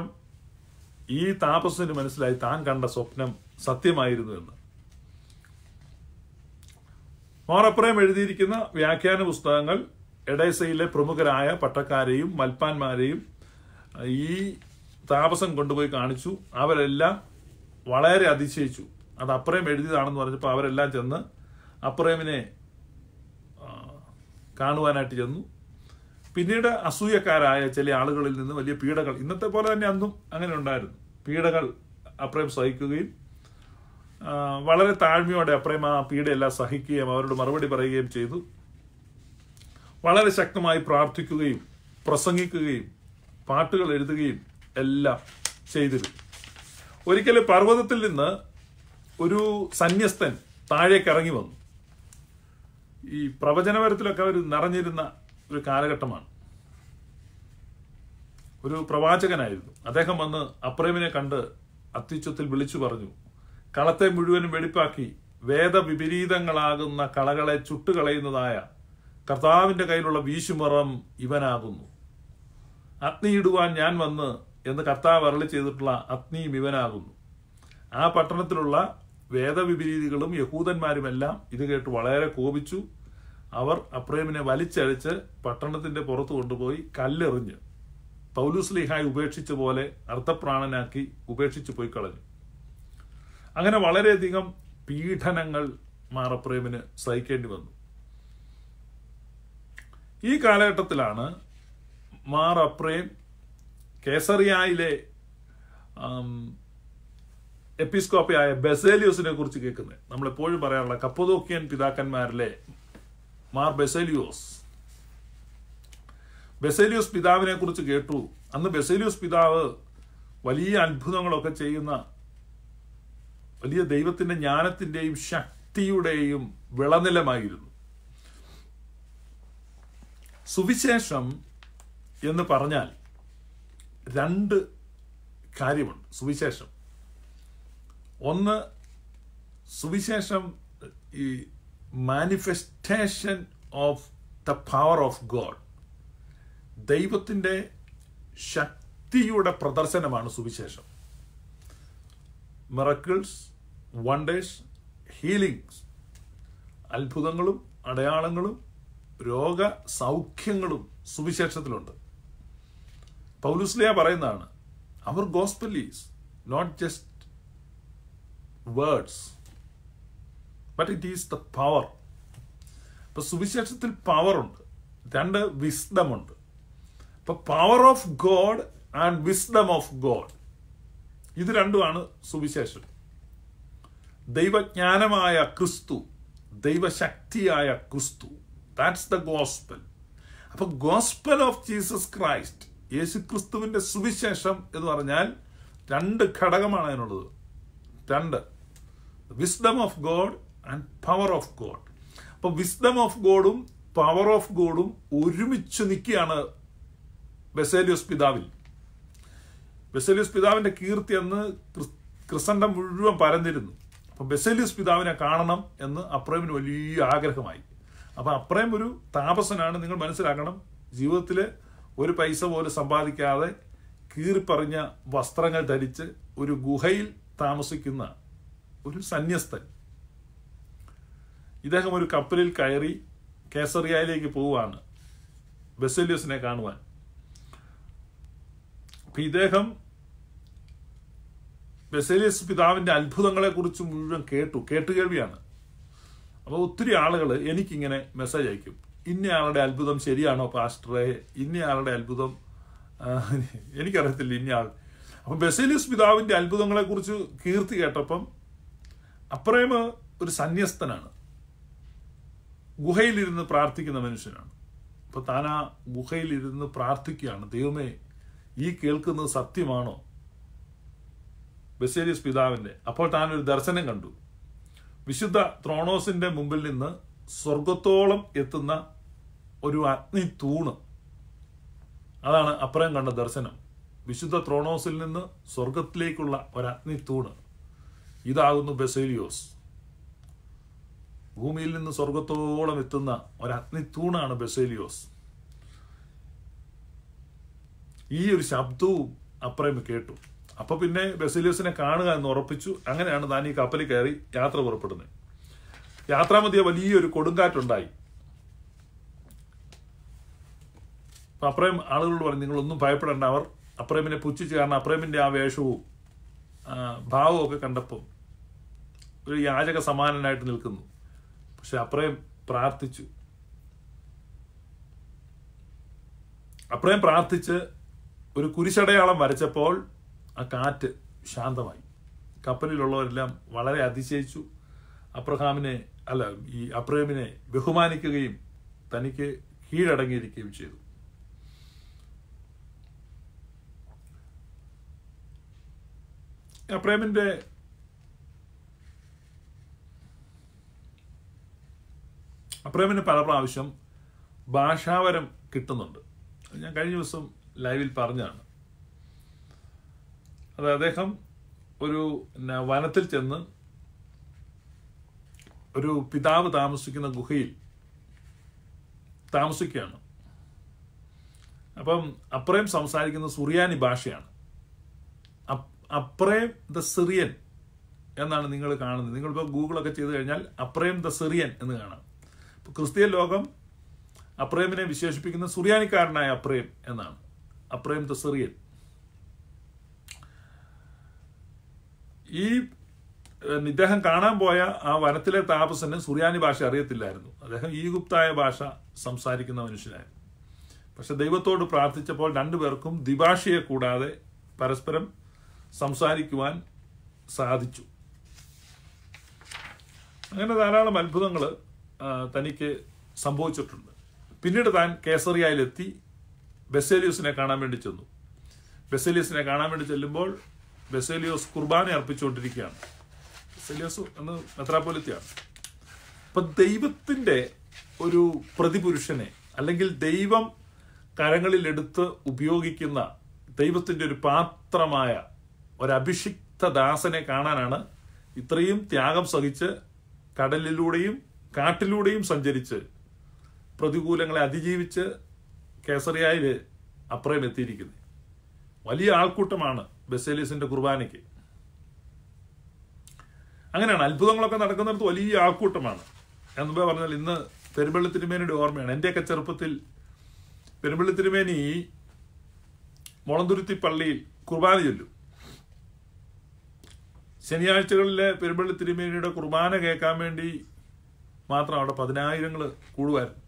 S2: ഈ താപസിന് മനസ്സിലായി താൻ കണ്ട സ്വപ്നം സത്യമായിരുന്നു എന്ന് മോറപ്രയം എഴുതിയിരിക്കുന്ന വ്യാഖ്യാന പുസ്തകങ്ങൾ എഡൈസയിലെ പ്രമുഖരായ പട്ടക്കാരെയും മൽപ്പാന്മാരെയും ഈ താപസം കൊണ്ടുപോയി കാണിച്ചു അവരെല്ലാം വളരെ അതിശയിച്ചു അത് അപ്രയം എഴുതിയതാണെന്ന് പറഞ്ഞപ്പോൾ അവരെല്ലാം ചെന്ന് അപ്രയമിനെ കാണുവാനായിട്ട് ചെന്നു പിന്നീട് അസൂയക്കാരായ ചില ആളുകളിൽ നിന്ന് വലിയ പീഡകൾ ഇന്നത്തെ പോലെ തന്നെ അന്നും അങ്ങനെ ഉണ്ടായിരുന്നു പീഡകൾ അപ്രയം സഹിക്കുകയും വളരെ താഴ്മയോടെ അപ്രയം ആ പീഡയെല്ലാം സഹിക്കുകയും അവരോട് മറുപടി പറയുകയും ചെയ്തു വളരെ ശക്തമായി പ്രാർത്ഥിക്കുകയും പ്രസംഗിക്കുകയും പാട്ടുകൾ എഴുതുകയും എല്ലാം ചെയ്തിരുന്നു ഒരിക്കൽ പർവ്വതത്തിൽ നിന്ന് ഒരു സന്യസ്തൻ താഴേക്ക് ഇറങ്ങി വന്നു ഈ പ്രവചനപരത്തിലൊക്കെ അവർ നിറഞ്ഞിരുന്ന ഒരു കാലഘട്ടമാണ് ഒരു പ്രവാചകനായിരുന്നു അദ്ദേഹം വന്ന് അപ്രേമിനെ കണ്ട് അത്യുച്ചത്തിൽ വിളിച്ചു പറഞ്ഞു കളത്തെ മുഴുവനും വെടിപ്പാക്കി വേദവിപരീതങ്ങളാകുന്ന കളകളെ ചുട്ടുകളയുന്നതായ കർത്താവിന്റെ കയ്യിലുള്ള വീശുമറം ഇവനാകുന്നു അഗ്നിയിടുവാൻ ഞാൻ വന്ന് എന്ന് കർത്താവ് അരളി ചെയ്തിട്ടുള്ള അഗ്നിയും ഇവനാകുന്നു ആ പട്ടണത്തിലുള്ള വേദവിപരീതികളും യഹൂദന്മാരുമെല്ലാം ഇത് കേട്ട് വളരെ കോപിച്ചു അവർ അപ്രേമിനെ വലിച്ചഴിച്ച് പട്ടണത്തിന്റെ പുറത്തു കൊണ്ടുപോയി കല്ലെറിഞ്ഞ് പൗലൂസ് ലീഹായി ഉപേക്ഷിച്ച പോലെ അർത്ഥപ്രാണനാക്കി ഉപേക്ഷിച്ചു പോയി കളഞ്ഞു അങ്ങനെ വളരെയധികം പീഡനങ്ങൾ മാറപ്രേമിന് സഹിക്കേണ്ടി വന്നു ഈ കാലഘട്ടത്തിലാണ് മാർ അപ്രേം കേസറിയായിലെ എപ്പിസ്കോപ്പിയായ ബസേലിയോസിനെ കുറിച്ച് കേൾക്കുന്നത് നമ്മളെപ്പോഴും പറയാറുള്ള കപ്പതോക്കിയൻ പിതാക്കന്മാരിലെ മാർ ബെസേലിയോസ് ബെസേലിയോസ് പിതാവിനെ കുറിച്ച് കേട്ടു അന്ന് ബെസേലിയോസ് പിതാവ് വലിയ അത്ഭുതങ്ങളൊക്കെ ചെയ്യുന്ന വലിയ ദൈവത്തിന്റെ ജ്ഞാനത്തിന്റെയും ശക്തിയുടെയും വിളനിലമായിരുന്നു സുവിശേഷം എന്ന് പറഞ്ഞാൽ രണ്ട് കാര്യമുണ്ട് സുവിശേഷം ഒന്ന് സുവിശേഷം ഈ manifestation of the power of God ദൈവത്തിൻ്റെ ശക്തിയുടെ പ്രദർശനമാണ് സുവിശേഷം മിറക്കിൾസ് വണ്ടേഴ്സ് ഹീലിങ്സ് അത്ഭുതങ്ങളും അടയാളങ്ങളും രോഗ സൗഖ്യങ്ങളും സുവിശേഷത്തിലുണ്ട് പൗലുസ്ലിയ പറയുന്നതാണ് our gospel is not just words but it is the power ഇപ്പൊ സുവിശേഷത്തിൽ പവറുണ്ട് രണ്ട് വിസ്ഡമുണ്ട് ഇപ്പൊ power of God and wisdom of God ഇത് രണ്ടുമാണ് സുവിശേഷം ദൈവജ്ഞാനമായ ക്രിസ്തു ദൈവശക്തിയായ ക്രിസ്തു ദാറ്റ്സ് ദ ഗോസ്പൽ അപ്പൊ ഗോസ്പൽ ഓഫ് ജീസസ് ക്രൈസ്റ്റ് യേശു ക്രിസ്തുവിന്റെ സുവിശേഷം എന്ന് പറഞ്ഞാൽ രണ്ട് ഘടകമാണ് അതിനുള്ളത് രണ്ട് wisdom of God and power of God അപ്പൊ വിസ്ഡം ഓഫ് ഗോഡും പവർ ഓഫ് ഗോഡും ഒരുമിച്ച് നിൽക്കുകയാണ് ബെസേലിയോസ് പിതാവിൽ ബെസേലിയോസ് പിതാവിന്റെ കീർത്തി അന്ന് ക്രിസ്തണ്ടം മുഴുവൻ പരന്നിരുന്നു അപ്പൊ ബെസേലിയോസ് പിതാവിനെ കാണണം എന്ന് അപ്രേമിന് വലിയ ആഗ്രഹമായി അപ്പൊ അപ്രേം ഒരു താപസനാണ് നിങ്ങൾ മനസ്സിലാക്കണം ജീവിതത്തിലെ ഒരു പൈസ പോലും സമ്പാദിക്കാതെ കീറിപ്പറിഞ്ഞ വസ്ത്രങ്ങൾ ധരിച്ച് ഒരു ഗുഹയിൽ താമസിക്കുന്ന ഒരു സന്യസ്തൻ ഇദ്ദേഹം ഒരു കപ്പലിൽ കയറി കേസറിയയിലേക്ക് പോവുകയാണ് ബെസല്യൂസിനെ കാണുവാൻ അപ്പം ഇദ്ദേഹം പിതാവിന്റെ പിതാവിൻ്റെ അത്ഭുതങ്ങളെക്കുറിച്ച് മുഴുവൻ കേട്ടു കേട്ടുകേൾവിയാണ് അപ്പോൾ ഒത്തിരി ആളുകൾ എനിക്കിങ്ങനെ മെസ്സേജ് അയക്കും ഇന്നയാളുടെ അത്ഭുതം ശരിയാണോ പാസ്റ്ററെ ഇന്നയാളുടെ അത്ഭുതം എനിക്കറിയത്തില്ല ഇന്നയാൾ അപ്പം പിതാവിന്റെ പിതാവിൻ്റെ അത്ഭുതങ്ങളെക്കുറിച്ച് കീർത്തി കേട്ടപ്പം അപ്രേമ ഒരു സന്യസ്തനാണ് ഗുഹയിലിരുന്ന് പ്രാർത്ഥിക്കുന്ന മനുഷ്യനാണ് അപ്പോൾ താൻ ആ ഗുഹയിലിരുന്ന് പ്രാർത്ഥിക്കുകയാണ് ദൈവമേ ഈ കേൾക്കുന്നത് സത്യമാണോ ബസേരിയസ് പിതാവിൻ്റെ അപ്പോൾ താനൊരു ഒരു ദർശനം കണ്ടു വിശുദ്ധ ത്രോണോസിൻ്റെ മുമ്പിൽ നിന്ന് സ്വർഗത്തോളം എത്തുന്ന ഒരു അഗ്നി തൂണ് അതാണ് അപ്പുറം കണ്ട ദർശനം വിശുദ്ധ ത്രോണോസിൽ നിന്ന് സ്വർഗത്തിലേക്കുള്ള ഒരു അഗ്നി തൂണ് ഇതാകുന്നു ബസേലിയോസ് ഭൂമിയിൽ നിന്ന് സ്വർഗത്തോളം എത്തുന്ന ഒരു തൂണാണ് ബസേലിയോസ് ഈ ഒരു ശബ്ദവും അപ്പുറമേ കേട്ടു അപ്പൊ പിന്നെ ബസേലിയോസിനെ കാണുക എന്ന് ഉറപ്പിച്ചു അങ്ങനെയാണ് താൻ ഈ കപ്പലിൽ കയറി യാത്ര പുറപ്പെടുന്നത് യാത്രാമധ്യ വലിയൊരു കൊടുങ്കാറ്റുണ്ടായി അപ്രേം ആളുകളോട് പറഞ്ഞു നിങ്ങളൊന്നും ഭയപ്പെടേണ്ട അവർ അപ്രേമിനെ പുച്ഛിച്ച് കാരണം അപ്രേമിന്റെ ആ വേഷവും ഭാവവും ഒക്കെ കണ്ടപ്പോൾ ഒരു യാചക സമാനനായിട്ട് നിൽക്കുന്നു പക്ഷെ അപ്രയം പ്രാർത്ഥിച്ചു അപ്രയം പ്രാർത്ഥിച്ച് ഒരു കുരിശടയാളം വരച്ചപ്പോൾ ആ കാറ്റ് ശാന്തമായി കപ്പലിലുള്ളവരെല്ലാം വളരെ അതിശയിച്ചു അബ്രഹാമിനെ അല്ല ഈ അബ്രഹാമിനെ ബഹുമാനിക്കുകയും തനിക്ക് കീഴടങ്ങിയിരിക്കുകയും ചെയ്തു അബ്രഹമിന്റെ പിന്നെ പല പ്രാവശ്യം ഭാഷാവരം കിട്ടുന്നുണ്ട് ഞാൻ കഴിഞ്ഞ ദിവസം ലൈവിൽ പറഞ്ഞാണ് അത് അദ്ദേഹം ഒരു വനത്തിൽ ചെന്ന് ഒരു പിതാവ് താമസിക്കുന്ന ഗുഹയിൽ താമസിക്കുകയാണ് അപ്പം അപ്രേം സംസാരിക്കുന്ന സുറിയാനി ഭാഷയാണ് അപ്രയം ദ സിറിയൻ എന്നാണ് നിങ്ങൾ കാണുന്നത് നിങ്ങളിപ്പോൾ ഗൂഗിളൊക്കെ ചെയ്ത് കഴിഞ്ഞാൽ അപ്രയം ദ സിറിയൻ എന്ന് കാണാം ക്രിസ്തീയ ലോകം അപ്രേമിനെ വിശേഷിപ്പിക്കുന്ന സുറിയാനിക്കാരനായ അപ്രേം എന്നാണ് അപ്രേം ദ സിറിയൻ ഈ ഇദ്ദേഹം കാണാൻ പോയ ആ വനത്തിലെ താപസന് സുറിയാനി ഭാഷ അറിയത്തില്ലായിരുന്നു അദ്ദേഹം ഈഗുപ്തായ ഭാഷ സംസാരിക്കുന്ന മനുഷ്യനായിരുന്നു പക്ഷെ ദൈവത്തോട് പ്രാർത്ഥിച്ചപ്പോൾ രണ്ടുപേർക്കും ദ്വിഭാഷയെ കൂടാതെ പരസ്പരം സംസാരിക്കുവാൻ സാധിച്ചു അങ്ങനെ ധാരാളം അത്ഭുതങ്ങൾ തനിക്ക് സംഭവിച്ചിട്ടുണ്ട് പിന്നീട് താൻ കേസറിയയിലെത്തി ബെസേലിയൂസിനെ കാണാൻ വേണ്ടി ചെന്നു ബെസേലിയൂസിനെ കാണാൻ വേണ്ടി ചെല്ലുമ്പോൾ ബെസേലിയോസ് കുർബാന അർപ്പിച്ചുകൊണ്ടിരിക്കുകയാണ് ബെസേലിയോസ് എന്ന് മെത്രാപ്പൊലിത്തയാണ് അപ്പൊ ദൈവത്തിന്റെ ഒരു പ്രതിപുരുഷനെ അല്ലെങ്കിൽ ദൈവം കരങ്ങളിലെടുത്ത് ഉപയോഗിക്കുന്ന ദൈവത്തിന്റെ ഒരു പാത്രമായ ഒരു അഭിഷിക്ത ദാസനെ കാണാനാണ് ഇത്രയും ത്യാഗം സഹിച്ച് കടലിലൂടെയും കാട്ടിലൂടെയും സഞ്ചരിച്ച് പ്രതികൂലങ്ങളെ അതിജീവിച്ച് കേസറിയായിൽ അപ്പുറം എത്തിയിരിക്കുന്നത് വലിയ ആൾക്കൂട്ടമാണ് ബസേലിയസിന്റെ കുർബാനയ്ക്ക് അങ്ങനെയാണ് അത്ഭുതങ്ങളൊക്കെ നടക്കുന്നിടത്ത് വലിയ ആൾക്കൂട്ടമാണ് എന്ന് പറഞ്ഞാൽ ഇന്ന് പെരുമ്പള്ളി തിരുമേനിയുടെ ഓർമ്മയാണ് എൻ്റെയൊക്കെ ചെറുപ്പത്തിൽ പെരുമ്പള്ളി തിരുമേനി മുളന്തുരുത്തി പള്ളിയിൽ കുർബാന ചൊല്ലും ശനിയാഴ്ചകളിലെ പെരുമ്പള്ളി തിരുമേനിയുടെ കുർബാന കേൾക്കാൻ വേണ്ടി മാത്രം അവിടെ പതിനായിരങ്ങൾ കൂടുമായിരുന്നു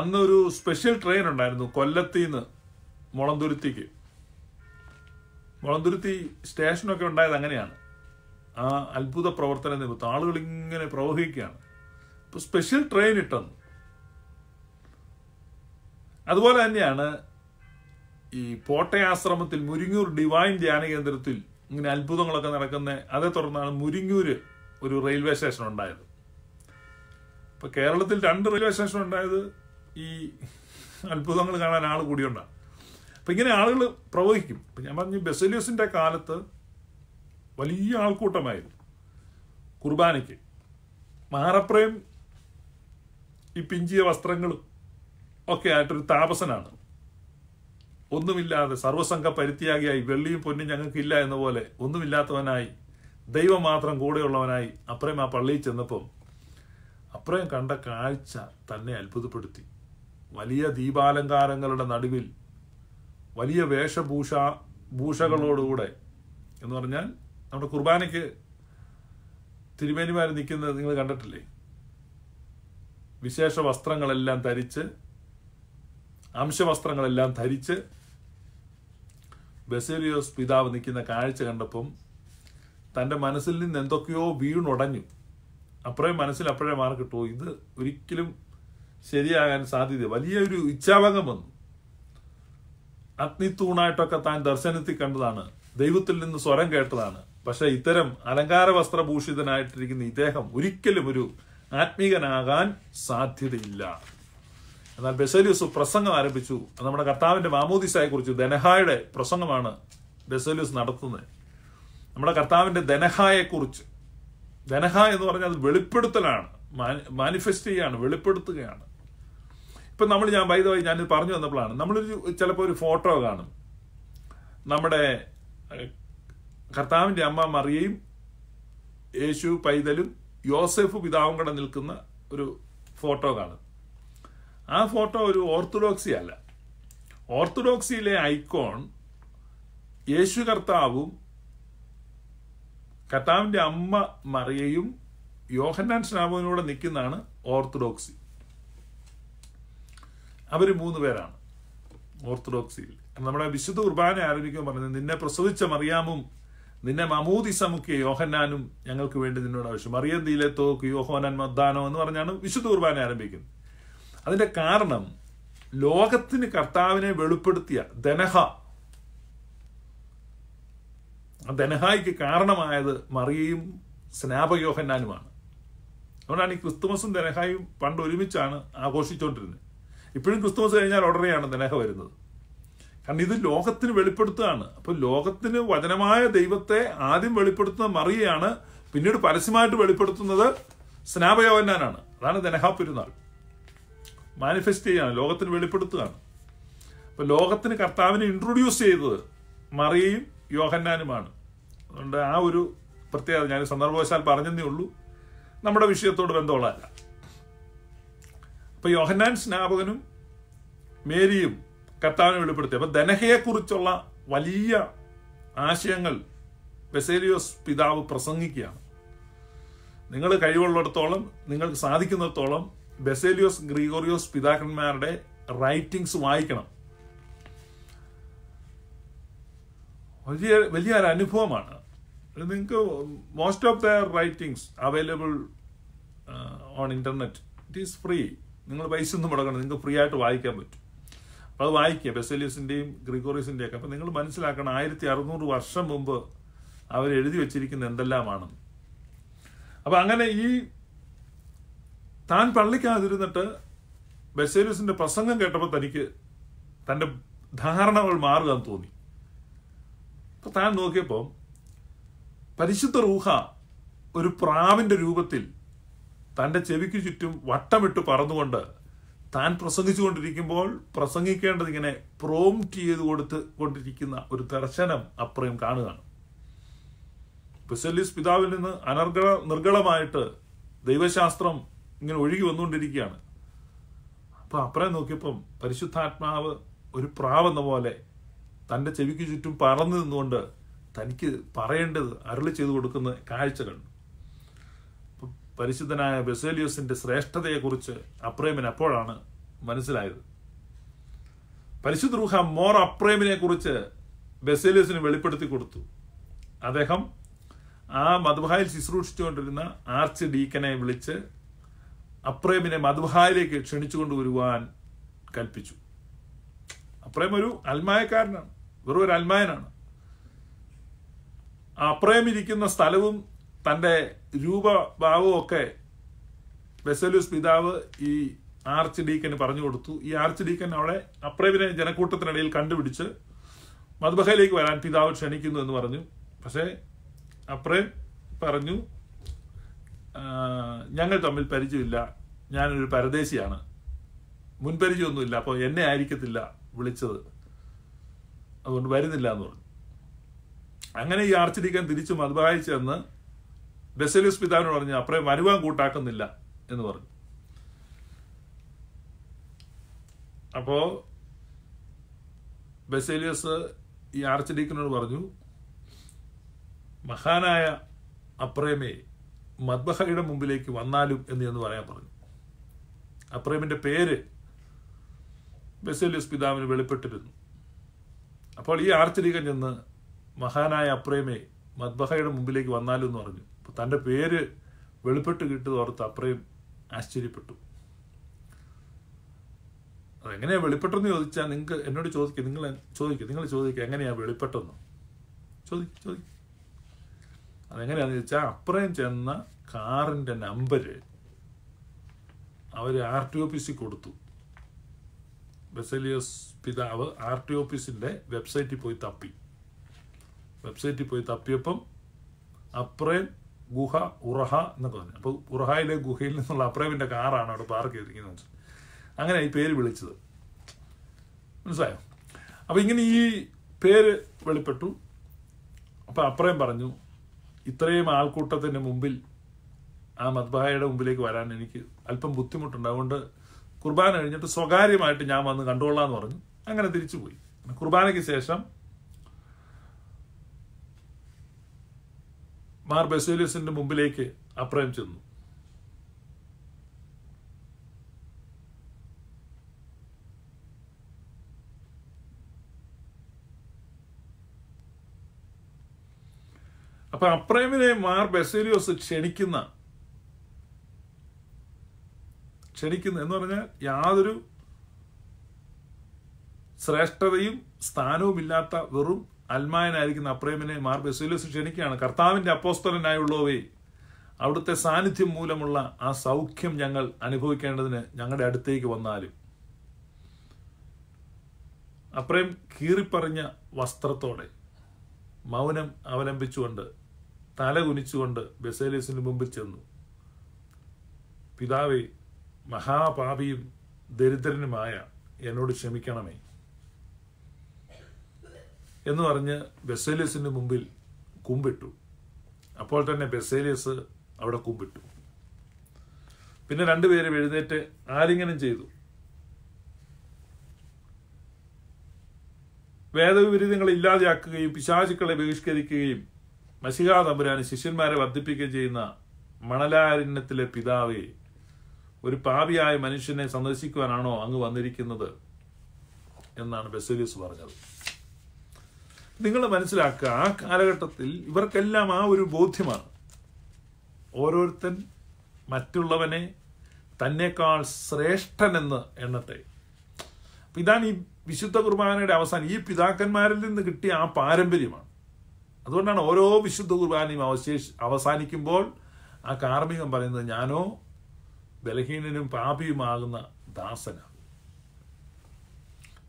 S2: അന്നൊരു സ്പെഷ്യൽ ട്രെയിൻ ഉണ്ടായിരുന്നു കൊല്ലത്തിൽ നിന്ന് മുളന്തുരുത്തിക്ക് മുളന്തുരുത്തി സ്റ്റേഷനൊക്കെ ഉണ്ടായത് അങ്ങനെയാണ് ആ അത്ഭുത പ്രവർത്തന നിമിത്തം ആളുകൾ ഇങ്ങനെ പ്രവഹിക്കുകയാണ് ഇപ്പോൾ സ്പെഷ്യൽ ട്രെയിൻ ഇട്ടെന്ന് അതുപോലെ തന്നെയാണ് ഈ പോട്ടയാശ്രമത്തിൽ മുരിങ്ങൂർ ഡിവൈൻ ധ്യാന കേന്ദ്രത്തിൽ ഇങ്ങനെ അത്ഭുതങ്ങളൊക്കെ നടക്കുന്ന അതേ തുടർന്നാണ് മുരിങ്ങൂര് ഒരു റെയിൽവേ സ്റ്റേഷൻ ഉണ്ടായത് ഇപ്പൊ കേരളത്തിൽ രണ്ട് റെയിൽവേ സ്റ്റേഷൻ ഉണ്ടായത് ഈ അത്ഭുതങ്ങൾ കാണാൻ ആൾ കൂടിയുണ്ടാണ് അപ്പൊ ഇങ്ങനെ ആളുകൾ പ്രവഹിക്കും അപ്പൊ ഞാൻ പറഞ്ഞു ബെസലിയസിൻ്റെ കാലത്ത് വലിയ ആൾക്കൂട്ടമായിരുന്നു കുർബാനയ്ക്ക് മാറപ്രയം ഈ പിഞ്ചിയ വസ്ത്രങ്ങളും ഒക്കെ ആയിട്ടൊരു താപസനാണ് ഒന്നുമില്ലാതെ സർവസംഘ പരിത്യാഗിയായി വെള്ളിയും പൊന്നും ഞങ്ങൾക്കില്ല എന്ന പോലെ ഒന്നുമില്ലാത്തവനായി ദൈവം മാത്രം കൂടെയുള്ളവനായി അപ്പുറം ആ പള്ളിയിൽ ചെന്നപ്പം അപ്പുറം കണ്ട കാഴ്ച തന്നെ അത്ഭുതപ്പെടുത്തി വലിയ ദീപാലങ്കാരങ്ങളുടെ നടുവിൽ വലിയ വേഷഭൂഷ ഭൂഷകളോടുകൂടെ എന്ന് പറഞ്ഞാൽ നമ്മുടെ കുർബാനയ്ക്ക് തിരുമേനിമാർ നിൽക്കുന്നത് നിങ്ങൾ കണ്ടിട്ടില്ലേ വിശേഷ വസ്ത്രങ്ങളെല്ലാം ധരിച്ച് അംശവസ്ത്രങ്ങളെല്ലാം ധരിച്ച് ബസേലിയോസ് പിതാവ് നിൽക്കുന്ന കാഴ്ച കണ്ടപ്പം തൻ്റെ മനസ്സിൽ നിന്ന് എന്തൊക്കെയോ വീണുടഞ്ഞു അപ്പോഴേ മനസ്സിൽ അപ്പോഴേ മാർക്ക് കിട്ടുമോ ഇത് ഒരിക്കലും ശരിയാകാൻ സാധ്യത വലിയൊരു ഇച്ഛാഭംഗം വന്നു അഗ്നിത്തൂണായിട്ടൊക്കെ താൻ ദർശനത്തിൽ കണ്ടതാണ് ദൈവത്തിൽ നിന്ന് സ്വരം കേട്ടതാണ് പക്ഷെ ഇത്തരം അലങ്കാര വസ്ത്രഭൂഷിതനായിട്ടിരിക്കുന്ന ഇദ്ദേഹം ഒരിക്കലും ഒരു ആത്മീകനാകാൻ സാധ്യതയില്ല എന്നാൽ ബെസേലിയസ് പ്രസംഗം ആരംഭിച്ചു നമ്മുടെ കർത്താവിന്റെ മാമോദിസായെ കുറിച്ച് ധനഹായുടെ പ്രസംഗമാണ് ബെസേലിയസ് നടത്തുന്നത് നമ്മുടെ കർത്താവിന്റെ കുറിച്ച് ധനഹ എന്ന് പറഞ്ഞാൽ അത് വെളിപ്പെടുത്തലാണ് മാനിഫെസ്റ്റ് ചെയ്യാണ് വെളിപ്പെടുത്തുകയാണ് ഇപ്പം നമ്മൾ ഞാൻ വൈദവായി ഞാൻ പറഞ്ഞു വന്നപ്പോഴാണ് നമ്മളൊരു ചിലപ്പോൾ ഒരു ഫോട്ടോ കാണും നമ്മുടെ കർത്താവിൻ്റെ അമ്മ മറിയയും യേശു പൈതലും യോസെഫ് പിതാവും കൂടെ നിൽക്കുന്ന ഒരു ഫോട്ടോ കാണും ആ ഫോട്ടോ ഒരു ഓർത്തഡോക്സി അല്ല ഓർത്തഡോക്സിയിലെ ഐക്കോൺ യേശു കർത്താവും കർത്താവിൻ്റെ അമ്മ മറിയയും യോഹന്നാൻ സ്നാപകനോടെ നിൽക്കുന്നതാണ് ഓർത്തഡോക്സി അവർ മൂന്ന് പേരാണ് ഓർത്തഡോക്സിയിൽ നമ്മുടെ വിശുദ്ധ കുർബാന ആരംഭിക്കാൻ പറഞ്ഞത് നിന്നെ പ്രസവിച്ച മറിയാമും നിന്നെ മമൂദിസ മുഖ്യ യോഹന്നാനും ഞങ്ങൾക്ക് വേണ്ടി നിന്നോട് ആവശ്യം മറിയം തോക്ക് യോഹോനാൻ മദ്ദാനോ എന്ന് പറഞ്ഞാണ് വിശുദ്ധ കുർബാന ആരംഭിക്കുന്നത് അതിന്റെ കാരണം ലോകത്തിന് കർത്താവിനെ വെളിപ്പെടുത്തിയ ധനഹ ദനഹായിക്ക് കാരണമായത് മറിയയും സ്നാപയോഹന്നാനുമാണ് അതുകൊണ്ടാണ് ഈ ക്രിസ്തുമസും ധനഹായും പണ്ട് ഒരുമിച്ചാണ് ആഘോഷിച്ചുകൊണ്ടിരുന്നത് ഇപ്പോഴും ക്രിസ്തുമസ് കഴിഞ്ഞാൽ ഉടനെയാണ് ധനഹ വരുന്നത് കാരണം ഇത് ലോകത്തിന് വെളിപ്പെടുത്തുകയാണ് അപ്പോൾ ലോകത്തിന് വചനമായ ദൈവത്തെ ആദ്യം വെളിപ്പെടുത്തുന്ന മറിയയാണ് പിന്നീട് പരസ്യമായിട്ട് വെളിപ്പെടുത്തുന്നത് സ്നാപയോഹന്നാനാണ് അതാണ് ധനഹാ പെരുന്നാൾ മാനിഫെസ്റ്റ് ചെയ്യാണ് ലോകത്തിന് വെളിപ്പെടുത്തുകയാണ് അപ്പോൾ ലോകത്തിന് കർത്താവിനെ ഇൻട്രൊഡ്യൂസ് ചെയ്തത് മറിയയും യോഹന്നാനുമാണ് അതുകൊണ്ട് ആ ഒരു പ്രത്യേകത ഞാൻ സന്ദർഭവശാൽ പറഞ്ഞതേ ഉള്ളൂ നമ്മുടെ വിഷയത്തോട് ബന്ധമുള്ളതല്ല അപ്പോൾ യോഹന്നാൻ സ്നാപകനും മേരിയും കർത്താവിനെ വെളിപ്പെടുത്തി അപ്പോൾ ദനഹയെക്കുറിച്ചുള്ള വലിയ ആശയങ്ങൾ ബെസേലിയോസ് പിതാവ് പ്രസംഗിക്കുകയാണ് നിങ്ങൾ കഴിവുള്ളിടത്തോളം നിങ്ങൾക്ക് സാധിക്കുന്നിടത്തോളം ബെസേലിയോസ് ഗ്രീഗോറിയോസ് പിതാക്കന്മാരുടെ റൈറ്റിങ്സ് വായിക്കണം വലിയ വലിയൊരു അനുഭവമാണ് നിങ്ങൾക്ക് most of the writings available on internet it is free നിങ്ങൾ പൈസ ഒന്നും മുടക്കണം നിങ്ങൾക്ക് ഫ്രീ ആയിട്ട് വായിക്കാൻ പറ്റും അപ്പോൾ അത് വായിക്കുക ബെസേലിയസിൻ്റെയും ഗ്രിഗോറിയസിൻ്റെയും ഒക്കെ അപ്പോൾ നിങ്ങൾ മനസ്സിലാക്കണം ആയിരത്തി അറുന്നൂറ് വർഷം മുമ്പ് അവർ എഴുതി വെച്ചിരിക്കുന്ന എന്തെല്ലാമാണ് അപ്പോൾ അങ്ങനെ ഈ താൻ പള്ളിക്കാതിരുന്നിട്ട് ബെസേലിയസിൻ്റെ പ്രസംഗം കേട്ടപ്പോൾ തനിക്ക് തൻ്റെ ധാരണകൾ മാറുക എന്ന് തോന്നി അപ്പം താൻ നോക്കിയപ്പോൾ പരിശുദ്ധ റൂഹ ഒരു പ്രാവിൻ്റെ രൂപത്തിൽ തൻ്റെ ചെവിക്ക് ചുറ്റും വട്ടമിട്ട് പറന്നുകൊണ്ട് താൻ പ്രസംഗിച്ചുകൊണ്ടിരിക്കുമ്പോൾ പ്രസംഗിക്കേണ്ടത് ഇങ്ങനെ പ്രോംറ്റ് ചെയ്ത് കൊടുത്ത് കൊണ്ടിരിക്കുന്ന ഒരു ദർശനം അപ്രയം കാണുകയാണ് ബെസലിസ് പിതാവിൽ നിന്ന് അനർഗ നിർഗളമായിട്ട് ദൈവശാസ്ത്രം ഇങ്ങനെ ഒഴുകി വന്നുകൊണ്ടിരിക്കുകയാണ് അപ്പോൾ അപ്പുറം നോക്കിയപ്പം പരിശുദ്ധാത്മാവ് ഒരു പ്രാവെന്ന പോലെ തൻ്റെ ചെവിക്ക് ചുറ്റും പറന്നു നിന്നുകൊണ്ട് തനിക്ക് പറയേണ്ടത് അരുളി ചെയ്തു കൊടുക്കുന്ന കാഴ്ചകൾ പരിശുദ്ധനായ ബെസേലിയോസിന്റെ ശ്രേഷ്ഠതയെക്കുറിച്ച് അപ്രേമിന് അപ്പോഴാണ് മനസ്സിലായത് പരിശുദ്ധ റൂഹ മോർ അപ്രേമിനെ കുറിച്ച് ബെസേലിയോസിന് വെളിപ്പെടുത്തി കൊടുത്തു അദ്ദേഹം ആ മധുബായിൽ ശുശ്രൂഷിച്ചുകൊണ്ടിരുന്ന ആർച്ച് ഡീക്കനെ വിളിച്ച് അപ്രേമിനെ മധുഹായിലേക്ക് ക്ഷണിച്ചു വരുവാൻ കൽപ്പിച്ചു അപ്രേം ഒരു അൽമായക്കാരനാണ് വെറും ഒരു അൽമായനാണ് അപ്രയമിരിക്കുന്ന സ്ഥലവും തൻ്റെ രൂപഭാവവും ഒക്കെ ബെസലൂസ് പിതാവ് ഈ ആർച്ച് ഡീക്കന് പറഞ്ഞു കൊടുത്തു ഈ ആർച്ച് ഡീക്കൻ അവിടെ അപ്രയമിനെ ജനക്കൂട്ടത്തിനിടയിൽ കണ്ടുപിടിച്ച് മധുബഹയിലേക്ക് വരാൻ പിതാവ് ക്ഷണിക്കുന്നു എന്ന് പറഞ്ഞു പക്ഷേ അപ്രയം പറഞ്ഞു ഞങ്ങൾ തമ്മിൽ പരിചയമില്ല ഞാനൊരു പരദേശിയാണ് മുൻപരിചയമൊന്നുമില്ല അപ്പോൾ എന്നെ ആയിരിക്കത്തില്ല വിളിച്ചത് അതുകൊണ്ട് വരുന്നില്ല എന്ന് പറഞ്ഞു അങ്ങനെ ഈ ആർച്ചിരിക്കൻ തിരിച്ചു മതുബായി ചെന്ന് ബെസലിസ് പിതാവിനോട് പറഞ്ഞു അപ്പറേ വരുവാൻ കൂട്ടാക്കുന്നില്ല എന്ന് പറഞ്ഞു അപ്പോ ബെസേലിയസ് ഈ ആർച്ചഡീക്കനോട് പറഞ്ഞു മഹാനായ അപ്രേമേ മദ്ബഹയുടെ മുമ്പിലേക്ക് വന്നാലും എന്ന് എന്ന് പറയാൻ പറഞ്ഞു അപ്രേമിന്റെ പേര് ബെസേലിയസ് പിതാവിന് വെളിപ്പെട്ടിരുന്നു അപ്പോൾ ഈ ആർച്ചഡീക്കൻ ചെന്ന് മഹാനായ അപ്രേമേ മദ്ബഹയുടെ മുമ്പിലേക്ക് വന്നാലും എന്ന് പറഞ്ഞു അപ്പോൾ തൻ്റെ പേര് വെളിപ്പെട്ട് കിട്ടുക ഓർത്ത് അപ്രേം ആശ്ചര്യപ്പെട്ടു അതെങ്ങനെയാണ് വെളിപ്പെട്ടെന്ന് ചോദിച്ചാൽ നിങ്ങൾക്ക് എന്നോട് ചോദിക്കുക നിങ്ങൾ ചോദിക്കുക നിങ്ങൾ ചോദിക്കുക എങ്ങനെയാണ് വെളിപ്പെട്ടെന്ന് ചോദി ചോദിക്കും അതെങ്ങനെയാണെന്ന് ചോദിച്ചാൽ അപ്രേം ചെന്ന കാറിൻ്റെ നമ്പര് അവർ ആർ ടി ഓഫീസിൽ കൊടുത്തു ബെസലിയസ് പിതാവ് ആർ ടി ഓഫീസിൻ്റെ വെബ്സൈറ്റിൽ പോയി തപ്പി വെബ്സൈറ്റിൽ പോയി തപ്പിയപ്പം അപ്രേൻ ഗുഹ ഉറഹ എന്നൊക്കെ പറഞ്ഞു അപ്പോൾ ഉറഹയിലെ ഗുഹയിൽ നിന്നുള്ള അപ്രേമിൻ്റെ കാറാണ് അവിടെ പാർക്ക് ചെയ്തിരിക്കുന്നത് അങ്ങനെ ഈ പേര് വിളിച്ചത് മനസ്സിലായോ അപ്പോൾ ഇങ്ങനെ ഈ പേര് വെളിപ്പെട്ടു അപ്പോൾ അപ്രേം പറഞ്ഞു ഇത്രയും ആൾക്കൂട്ടത്തിന് മുമ്പിൽ ആ മദ്ബായയുടെ മുമ്പിലേക്ക് വരാൻ എനിക്ക് അല്പം ബുദ്ധിമുട്ടുണ്ട് അതുകൊണ്ട് കുർബാന കഴിഞ്ഞിട്ട് സ്വകാര്യമായിട്ട് ഞാൻ വന്ന് കണ്ടോളാം എന്ന് പറഞ്ഞു അങ്ങനെ തിരിച്ചു പോയി കുർബാനയ്ക്ക് ശേഷം മാർ ബെസേലിയസിന്റെ മുമ്പിലേക്ക് അപ്രയം ചെന്നു അപ്പൊ അപ്രൈമിനെ മാർ ബെസേലിയോസ് ക്ഷണിക്കുന്ന ക്ഷണിക്കുന്ന എന്ന് പറഞ്ഞാൽ യാതൊരു ശ്രേഷ്ഠതയും സ്ഥാനവുമില്ലാത്ത വെറും അൽമായനായിരിക്കുന്ന അപ്രേമിനെ മാർ ബെസൂലോസ് ക്ഷണിക്കുകയാണ് കർത്താവിൻ്റെ അപ്പോസ്തലനായുള്ളവേ അവിടുത്തെ സാന്നിധ്യം മൂലമുള്ള ആ സൗഖ്യം ഞങ്ങൾ അനുഭവിക്കേണ്ടതിന് ഞങ്ങളുടെ അടുത്തേക്ക് വന്നാലും അപ്രേം കീറിപ്പറഞ്ഞ വസ്ത്രത്തോടെ മൗനം അവലംബിച്ചുകൊണ്ട് തല കുനിച്ചുകൊണ്ട് ബെസേലിയസിന് മുമ്പിൽ ചെന്നു പിതാവേ മഹാപാപിയും ദരിദ്രനുമായ എന്നോട് ക്ഷമിക്കണമേ എന്ന് പറഞ്ഞ് ബെസേലിയസിന് മുമ്പിൽ കുമ്പിട്ടു അപ്പോൾ തന്നെ ബെസേലിയസ് അവിടെ കുമ്പിട്ടു പിന്നെ രണ്ടുപേരും എഴുന്നേറ്റ് ആലിംഗനം ചെയ്തു വേദവിപരീതങ്ങൾ ഇല്ലാതെയാക്കുകയും പിശാചുക്കളെ ബഹിഷ്കരിക്കുകയും മഷിഹാ തമ്പുരാന് ശിഷ്യന്മാരെ വർദ്ധിപ്പിക്കുകയും ചെയ്യുന്ന മണലാരണ്യത്തിലെ പിതാവെ ഒരു പാപിയായ മനുഷ്യനെ സന്ദർശിക്കുവാനാണോ അങ്ങ് വന്നിരിക്കുന്നത് എന്നാണ് ബെസേലിയസ് പറഞ്ഞത് നിങ്ങൾ മനസ്സിലാക്കുക ആ കാലഘട്ടത്തിൽ ഇവർക്കെല്ലാം ആ ഒരു ബോധ്യമാണ് ഓരോരുത്തൻ മറ്റുള്ളവനെ തന്നെക്കാൾ ശ്രേഷ്ഠനെന്ന് എണ്ണത്തെ അപ്പം ഇതാണ് ഈ വിശുദ്ധ കുർബാനയുടെ അവസാനം ഈ പിതാക്കന്മാരിൽ നിന്ന് കിട്ടിയ ആ പാരമ്പര്യമാണ് അതുകൊണ്ടാണ് ഓരോ വിശുദ്ധ കുർബാനയും അവശേഷ അവസാനിക്കുമ്പോൾ ആ കാർമ്മികം പറയുന്നത് ഞാനോ ബലഹീനനും പാപിയുമാകുന്ന ദാസനാണ്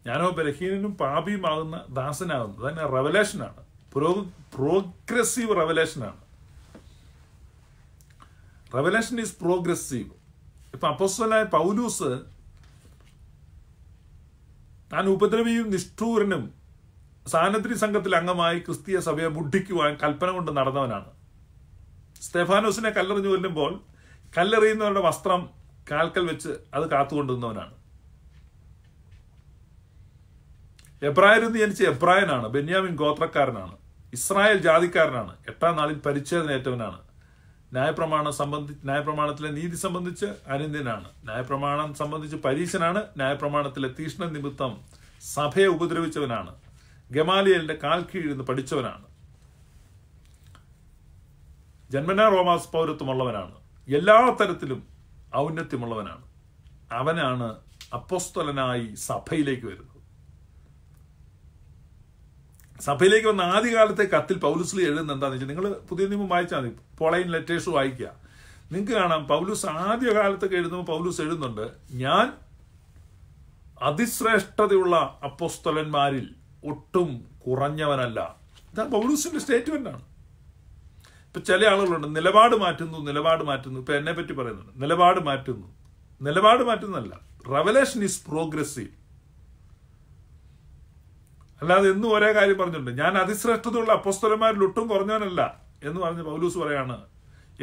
S2: ഞാനോ ബലഹീനനും പാപിയുമാകുന്ന ദാസനാകുന്നു തന്നെ റവലേഷനാണ് പ്രോ പ്രോഗ്രസീവ് റവലേഷനാണ് റവലേഷൻ ഈസ് പ്രോഗ്രസീവ് ഇപ്പൊ അപ്പസ്വലായ പൗലൂസ് താൻ ഉപദ്രവിയും നിഷ്ഠൂരനും സാനദ്രി സംഘത്തിൽ അംഗമായി ക്രിസ്തീയ സഭയെ മുഡിക്കുവാൻ കൽപ്പന കൊണ്ട് നടന്നവനാണ് സ്തെഫാനോസിനെ കല്ലെറിഞ്ഞു കൊല്ലുമ്പോൾ കല്ലെറിയുന്നവരുടെ വസ്ത്രം കാൽക്കൽ വെച്ച് അത് കാത്തുകൊണ്ടിരുന്നവനാണ് എബ്രായരെന്ന് ജനിച്ച എബ്രായനാണ് ബെന്യാമിൻ ഗോത്രക്കാരനാണ് ഇസ്രായേൽ ജാതിക്കാരനാണ് എട്ടാം നാളിൽ പരിച്ഛേദനേറ്റവനാണ് ന്യായപ്രമാണം സംബന്ധിച്ച് ന്യായപ്രമാണത്തിലെ നീതി സംബന്ധിച്ച് അനിന്ദ്യനാണ് ന്യായപ്രമാണം സംബന്ധിച്ച് പരീശനാണ് ന്യായപ്രമാണത്തിലെ തീഷ്ണ നിമിത്തം സഭയെ ഉപദ്രവിച്ചവനാണ് ഗമാലിയലിന്റെ കാൽ കീഴിരുന്ന് പഠിച്ചവനാണ് ജന്മനാ റോമാസ് പൗരത്വമുള്ളവനാണ് എല്ലാ തരത്തിലും ഔന്നത്യമുള്ളവനാണ് അവനാണ് അപ്പോസ്തലനായി സഭയിലേക്ക് വരുന്നത് സഭയിലേക്ക് വന്ന ആദ്യകാലത്തെ കത്തിൽ പൗലൂസിൽ എഴുതുന്ന എന്താണെന്ന് വെച്ചാൽ നിങ്ങൾ പുതിയ നിയമം വായിച്ചാൽ മതി പോളൈൻ ലെറ്റേഴ്സ് വായിക്കുക നിങ്ങൾക്ക് കാണാം പൗലൂസ് ആദ്യകാലത്തൊക്കെ എഴുതുമ്പോൾ പൗലൂസ് എഴുതുന്നുണ്ട് ഞാൻ അതിശ്രേഷ്ഠതയുള്ള അപ്പോസ്തലന്മാരിൽ ഒട്ടും കുറഞ്ഞവനല്ല ഇതാ പൗലൂസിൻ്റെ സ്റ്റേറ്റ്മെൻറ്റാണ് ഇപ്പം ചില ആളുകളുണ്ട് നിലപാട് മാറ്റുന്നു നിലപാട് മാറ്റുന്നു ഇപ്പം എന്നെ പറ്റി പറയുന്നുണ്ട് നിലപാട് മാറ്റുന്നു നിലപാട് മാറ്റുന്നല്ല റവലേഷൻ ഈസ് പ്രോഗ്രസീവ് അല്ലാതെ എന്നും ഒരേ കാര്യം പറഞ്ഞിട്ടുണ്ട് ഞാൻ അതിശ്രേഷ്ഠതയുള്ള അപ്പസ്തരന്മാരിൽ ഒട്ടും കുറഞ്ഞവനല്ല എന്ന് പറഞ്ഞ് പൗലൂസ് പറയാണ്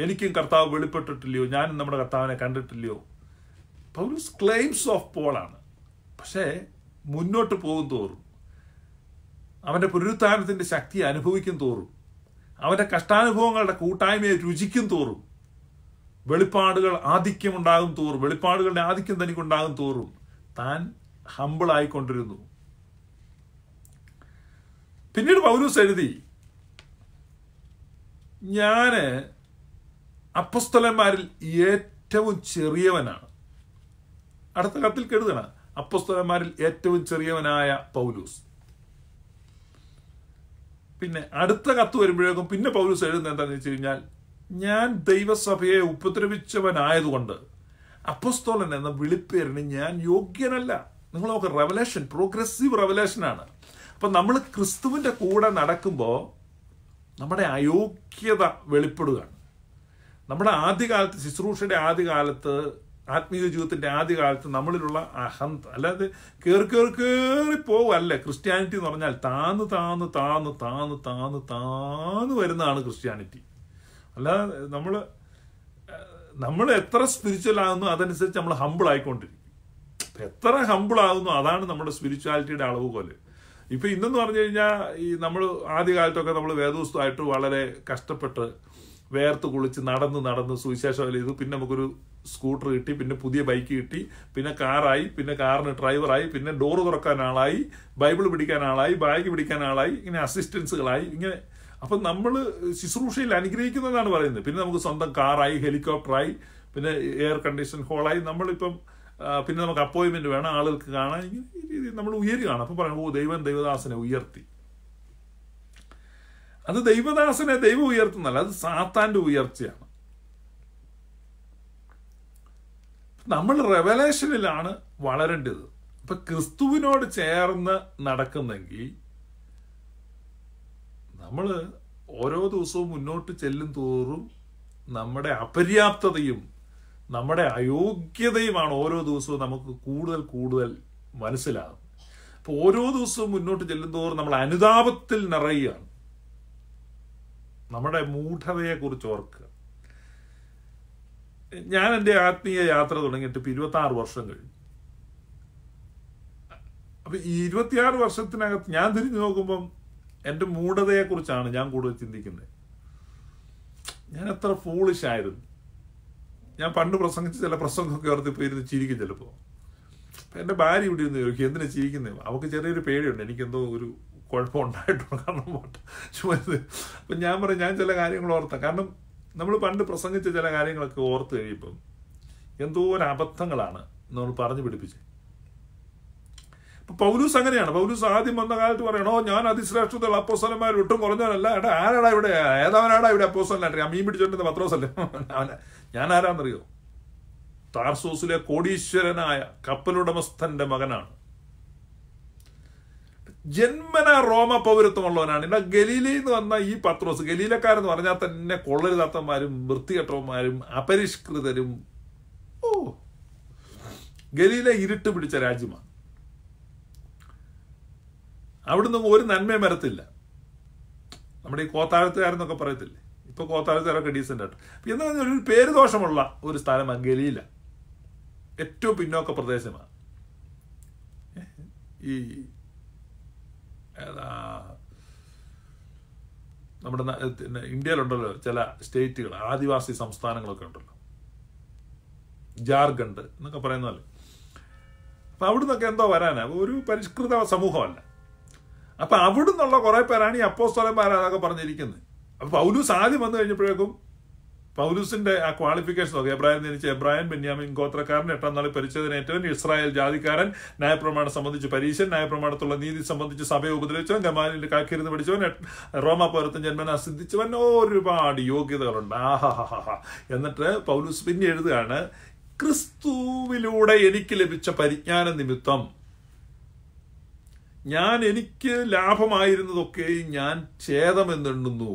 S2: എനിക്കും കർത്താവ് വെളിപ്പെട്ടിട്ടില്ലയോ ഞാനും നമ്മുടെ കർത്താവിനെ കണ്ടിട്ടില്ലയോ പൗലൂസ് ക്ലെയിംസ് ഓഫ് പോളാണ് പക്ഷേ മുന്നോട്ട് പോകും തോറും അവൻ്റെ പുനരുത്ഥാനത്തിൻ്റെ ശക്തി അനുഭവിക്കും തോറും അവൻ്റെ കഷ്ടാനുഭവങ്ങളുടെ കൂട്ടായ്മയെ രുചിക്കും തോറും വെളിപ്പാടുകൾ ആധിക്യമുണ്ടാകും തോറും വെളിപ്പാടുകളുടെ ആധിക്യം തനിക്കുണ്ടാകും തോറും താൻ ഹമ്പിളായിക്കൊണ്ടിരുന്നു പിന്നീട് പൗരൂസ് എഴുതി ഞാന് അപ്പസ്തലന്മാരിൽ ഏറ്റവും ചെറിയവനാണ് അടുത്ത കത്തിൽ കെഴുതണ അപ്പസ്തലന്മാരിൽ ഏറ്റവും ചെറിയവനായ പൗലൂസ് പിന്നെ അടുത്ത കത്ത് വരുമ്പോഴേക്കും പിന്നെ പൗലൂസ് എഴുതുന്നത് എന്താണെന്ന് വെച്ച് കഴിഞ്ഞാൽ ഞാൻ ദൈവസഭയെ ഉപദ്രവിച്ചവനായതുകൊണ്ട് അപ്പസ്തോലൻ എന്ന വിളിപ്പേരിന് ഞാൻ യോഗ്യനല്ല നിങ്ങളൊക്കെ റെവലേഷൻ പ്രോഗ്രസീവ് റവലേഷനാണ് അപ്പം നമ്മൾ ക്രിസ്തുവിൻ്റെ കൂടെ നടക്കുമ്പോൾ നമ്മുടെ അയോഗ്യത വെളിപ്പെടുകയാണ് നമ്മുടെ ആദ്യകാലത്ത് ശുശ്രൂഷയുടെ ആദ്യകാലത്ത് ആത്മീയ ജീവിതത്തിൻ്റെ ആദ്യകാലത്ത് നമ്മളിലുള്ള അഹന്ത അല്ലാതെ കയറി കയറി കയറി പോവല്ല ക്രിസ്ത്യാനിറ്റി എന്ന് പറഞ്ഞാൽ താന്ന് താന്ന് താന്ന് താന്ന് താന്ന് താന്ന് വരുന്നതാണ് ക്രിസ്ത്യാനിറ്റി അല്ലാതെ നമ്മൾ നമ്മൾ എത്ര സ്പിരിച്വൽ ആകുന്നു അതനുസരിച്ച് നമ്മൾ ഹമ്പിൾ ആയിക്കൊണ്ടിരിക്കും എത്ര ഹമ്പിൾ ആകുന്നു അതാണ് നമ്മുടെ സ്പിരിച്വാലിറ്റിയുടെ അളവ് പോലെ ഇപ്പൊ ഇന്നെന്ന് പറഞ്ഞു കഴിഞ്ഞാൽ ഈ നമ്മൾ ആദ്യകാലത്തൊക്കെ നമ്മൾ വേദോസ്തുമായിട്ട് വളരെ കഷ്ടപ്പെട്ട് വേർത്ത് കുളിച്ച് നടന്ന് നടന്ന് സുവിശേഷം ചെയ്തു പിന്നെ നമുക്കൊരു സ്കൂട്ടർ കിട്ടി പിന്നെ പുതിയ ബൈക്ക് കിട്ടി പിന്നെ കാറായി പിന്നെ കാറിന് ഡ്രൈവറായി പിന്നെ ഡോറ് തുറക്കാൻ ആളായി ബൈബിൾ പിടിക്കാൻ ആളായി ബാഗ് പിടിക്കാൻ ആളായി ഇങ്ങനെ അസിസ്റ്റൻസുകളായി ഇങ്ങനെ അപ്പം നമ്മൾ ശുശ്രൂഷയിൽ അനുഗ്രഹിക്കുന്നതാണ് പറയുന്നത് പിന്നെ നമുക്ക് സ്വന്തം കാറായി ഹെലികോപ്റ്ററായി പിന്നെ എയർ കണ്ടീഷൻ ഹോളായി നമ്മളിപ്പം പിന്നെ നമുക്ക് അപ്പോയിൻമെന്റ് വേണം ആളുകൾക്ക് കാണാൻ ഈ രീതിയിൽ നമ്മൾ ഉയരുകയാണ് അപ്പോൾ പറയണം ഓ ദൈവം ദൈവദാസനെ ഉയർത്തി അത് ദൈവദാസനെ ദൈവം ഉയർത്തുന്നല്ല അത് സാത്താൻ്റെ ഉയർച്ചയാണ് നമ്മൾ റെവലേഷനിലാണ് വളരേണ്ടത് ഇപ്പൊ ക്രിസ്തുവിനോട് ചേർന്ന് നടക്കുന്നെങ്കിൽ നമ്മൾ ഓരോ ദിവസവും മുന്നോട്ട് ചെല്ലും തോറും നമ്മുടെ അപര്യാപ്തതയും നമ്മുടെ അയോഗ്യതയുമാണ് ഓരോ ദിവസവും നമുക്ക് കൂടുതൽ കൂടുതൽ മനസ്സിലാകുന്നത് അപ്പോൾ ഓരോ ദിവസവും മുന്നോട്ട് ചെല്ലുന്തോറും നമ്മൾ അനുതാപത്തിൽ നിറയുകയാണ് നമ്മുടെ മൂഢതയെക്കുറിച്ച് ഓർക്കുക ഞാൻ എൻ്റെ ആത്മീയ യാത്ര തുടങ്ങിയിട്ട് ഇരുപത്തി ആറ് വർഷം കഴിഞ്ഞു അപ്പൊ ഈ ഇരുപത്തിയാറ് വർഷത്തിനകത്ത് ഞാൻ തിരിഞ്ഞു നോക്കുമ്പം എൻ്റെ മൂഢതയെക്കുറിച്ചാണ് ഞാൻ കൂടുതൽ ചിന്തിക്കുന്നത് ഞാൻ എത്ര ആയിരുന്നു ഞാൻ പണ്ട് പ്രസംഗിച്ച ചില പ്രസംഗമൊക്കെ ഓർത്തിപ്പോൾ ഇരുന്ന് ചിരിക്കും ചിലപ്പോൾ എൻ്റെ ഭാര്യ ഇവിടെ ഇരുന്ന് ചോദിക്കും എന്തിനാ ചിരിക്കുന്നത് അവൾക്ക് ചെറിയൊരു പേടിയുണ്ട് എനിക്കെന്തോ ഒരു കുഴപ്പം ഉണ്ടായിട്ടുണ്ടോ കാരണം ചുമത് അപ്പം ഞാൻ പറയും ഞാൻ ചില കാര്യങ്ങൾ ഓർത്താം കാരണം നമ്മൾ പണ്ട് പ്രസംഗിച്ച ചില കാര്യങ്ങളൊക്കെ ഓർത്ത് കഴിയുമ്പം എന്തോ ഒരു അബദ്ധങ്ങളാണ് നമ്മൾ പറഞ്ഞു പിടിപ്പിച്ചത് പൗലൂസ് അങ്ങനെയാണ് പൗലൂസ് ആദ്യം വന്ന കാലത്ത് പറയണോ ഞാൻ അതിശ്രേഷ്ഠതയുള്ള അപ്പോസലന്മാർ ഒട്ടും കുറഞ്ഞവനല്ല എടാ ആരാടാ ഇവിടെ ഏതാവനാടാ ഇവിടെ അപ്പോസലനായിട്ട് ഞാൻ മീൻ പിടിച്ചോണ്ടിരുന്ന പത്രോസല്ലേ അവനെ ഞാൻ ആരാന്നറിയോ താർസോസിലെ കോടീശ്വരനായ കപ്പലുടമസ്ഥന്റെ മകനാണ് ജന്മന റോമ പൗരത്വമുള്ളവനാണ് എന്നാ ഗലീലയിൽ നിന്ന് വന്ന ഈ പത്രോസ് ഗലീലക്കാരെന്ന് പറഞ്ഞാൽ തന്നെ കൊള്ളരുതാത്തന്മാരും വൃത്തികെട്ടവന്മാരും അപരിഷ്കൃതരും ഓ ഗലീല ഇരുട്ട് പിടിച്ച രാജ്യമാണ് അവിടുന്ന് ഒരു നന്മയും വരത്തില്ല നമ്മുടെ ഈ കോത്താഴത്തുകാരെന്നൊക്കെ പറയത്തില്ലേ ഇപ്പൊ കോത്താഴത്തുകാരൊക്കെ ഡീസെന്റ് ആയിട്ട് എന്ന് പറഞ്ഞാൽ ഒരു പേര് ദോഷമുള്ള ഒരു സ്ഥലം അങ്കലിയില്ല ഏറ്റവും പിന്നോക്ക പ്രദേശമാണ് ഈ ഏതാ നമ്മുടെ ഇന്ത്യയിലുണ്ടല്ലോ ചില സ്റ്റേറ്റുകൾ ആദിവാസി സംസ്ഥാനങ്ങളൊക്കെ ഉണ്ടല്ലോ ജാർഖണ്ഡ് എന്നൊക്കെ പറയുന്നതല്ലേ അപ്പം അവിടുന്നൊക്കെ എന്തോ വരാനാ ഒരു പരിഷ്കൃത സമൂഹമല്ല അപ്പൊ നിന്നുള്ള കുറെ പേരാണ് ഈ അപ്പോസ്തോലന്മാരാന്നൊക്കെ പറഞ്ഞിരിക്കുന്നത് അപ്പൊ പൗലൂസ് ആദ്യം വന്നു കഴിഞ്ഞപ്പോഴേക്കും പൗലൂസിന്റെ ആ ക്വാളിഫിക്കേഷൻ നോക്കി എബ്രാഹിം ജനിച്ച എബ്രാഹിം ബെന്യാമിൻ ഗോത്രക്കാരൻ എട്ടാം നാളിൽ ഏറ്റവും ഇസ്രായേൽ ജാതിക്കാരൻ ന്യായപ്രമാണം സംബന്ധിച്ച് പരീശൻ ന്യായപ്രമാണത്തുള്ള നീതി സംബന്ധിച്ച് സഭയെ ഉപദ്രവിച്ചവൻ ഗമാലിന്റെ കാക്കിരുന്ന് പഠിച്ചവൻ റോമ പൗരത്വം ജന്മനെ സിദ്ധിച്ചവൻ ഒരുപാട് യോഗ്യതകളുണ്ട് ആഹാഹാ എന്നിട്ട് പൗലൂസ് പിന്നെ എഴുതുകയാണ് ക്രിസ്തുവിലൂടെ എനിക്ക് ലഭിച്ച പരിജ്ഞാന നിമിത്തം ഞാൻ എനിക്ക് ലാഭമായിരുന്നതൊക്കെയും ഞാൻ ഛേദമെന്നെണ്ണുന്നു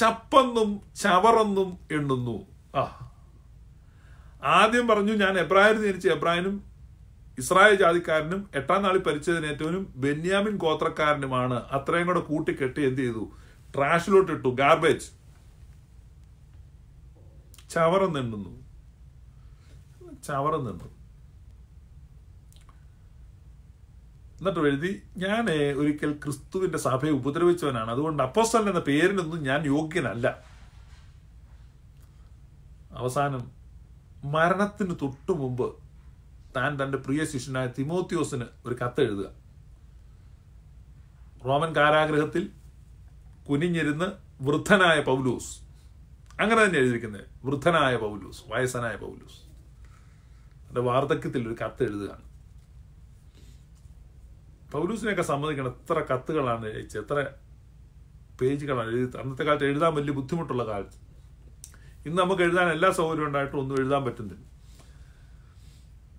S2: ചപ്പെന്നും ചവറെന്നും എണ്ണുന്നു ആ ആദ്യം പറഞ്ഞു ഞാൻ എബ്രാഹിം ജനിച്ച എബ്രാഹിനും ഇസ്രായേൽ ജാതിക്കാരനും എട്ടാം നാളിൽ പരിച്ചതിനേറ്റവനും ബെന്യാമിൻ ഗോത്രക്കാരനുമാണ് അത്രയും കൂടെ കൂട്ടിക്കെട്ടി എന്ത് ചെയ്തു ട്രാഷിലോട്ട് ഇട്ടു ഗാർബേജ് ചവറെന്നെണ്ണുന്നു ചവറെന്നെണ്ണു എന്നിട്ട് എഴുതി ഞാൻ ഒരിക്കൽ ക്രിസ്തുവിന്റെ സഭയെ ഉപദ്രവിച്ചവനാണ് അതുകൊണ്ട് അപ്പോസ്റ്റൽ എന്ന പേരിനൊന്നും ഞാൻ യോഗ്യനല്ല അവസാനം മരണത്തിന് തൊട്ടു മുമ്പ് താൻ തന്റെ പ്രിയ ശിഷ്യനായ തിമോത്യോസിന് ഒരു കത്ത് എഴുതുക റോമൻ കാരാഗ്രഹത്തിൽ കുനിഞ്ഞിരുന്ന് വൃദ്ധനായ പൗലൂസ് അങ്ങനെ തന്നെ എഴുതിയിരിക്കുന്നത് വൃദ്ധനായ പൗലൂസ് വയസ്സനായ പൗലൂസ് അതിന്റെ വാർദ്ധക്യത്തിൽ ഒരു കത്ത് എഴുതുകയാണ് പൗലൂസിനെയൊക്കെ സംബന്ധിക്കണം എത്ര കത്തുകളാണ് അയച്ചത് എത്ര പേജുകളാണ് എഴുതി അന്നത്തെ കാലത്ത് എഴുതാൻ വലിയ ബുദ്ധിമുട്ടുള്ള കാലത്ത് ഇന്ന് നമുക്ക് എഴുതാൻ എല്ലാ സൗകര്യം ഉണ്ടായിട്ടും ഒന്നും എഴുതാൻ പറ്റുന്നില്ല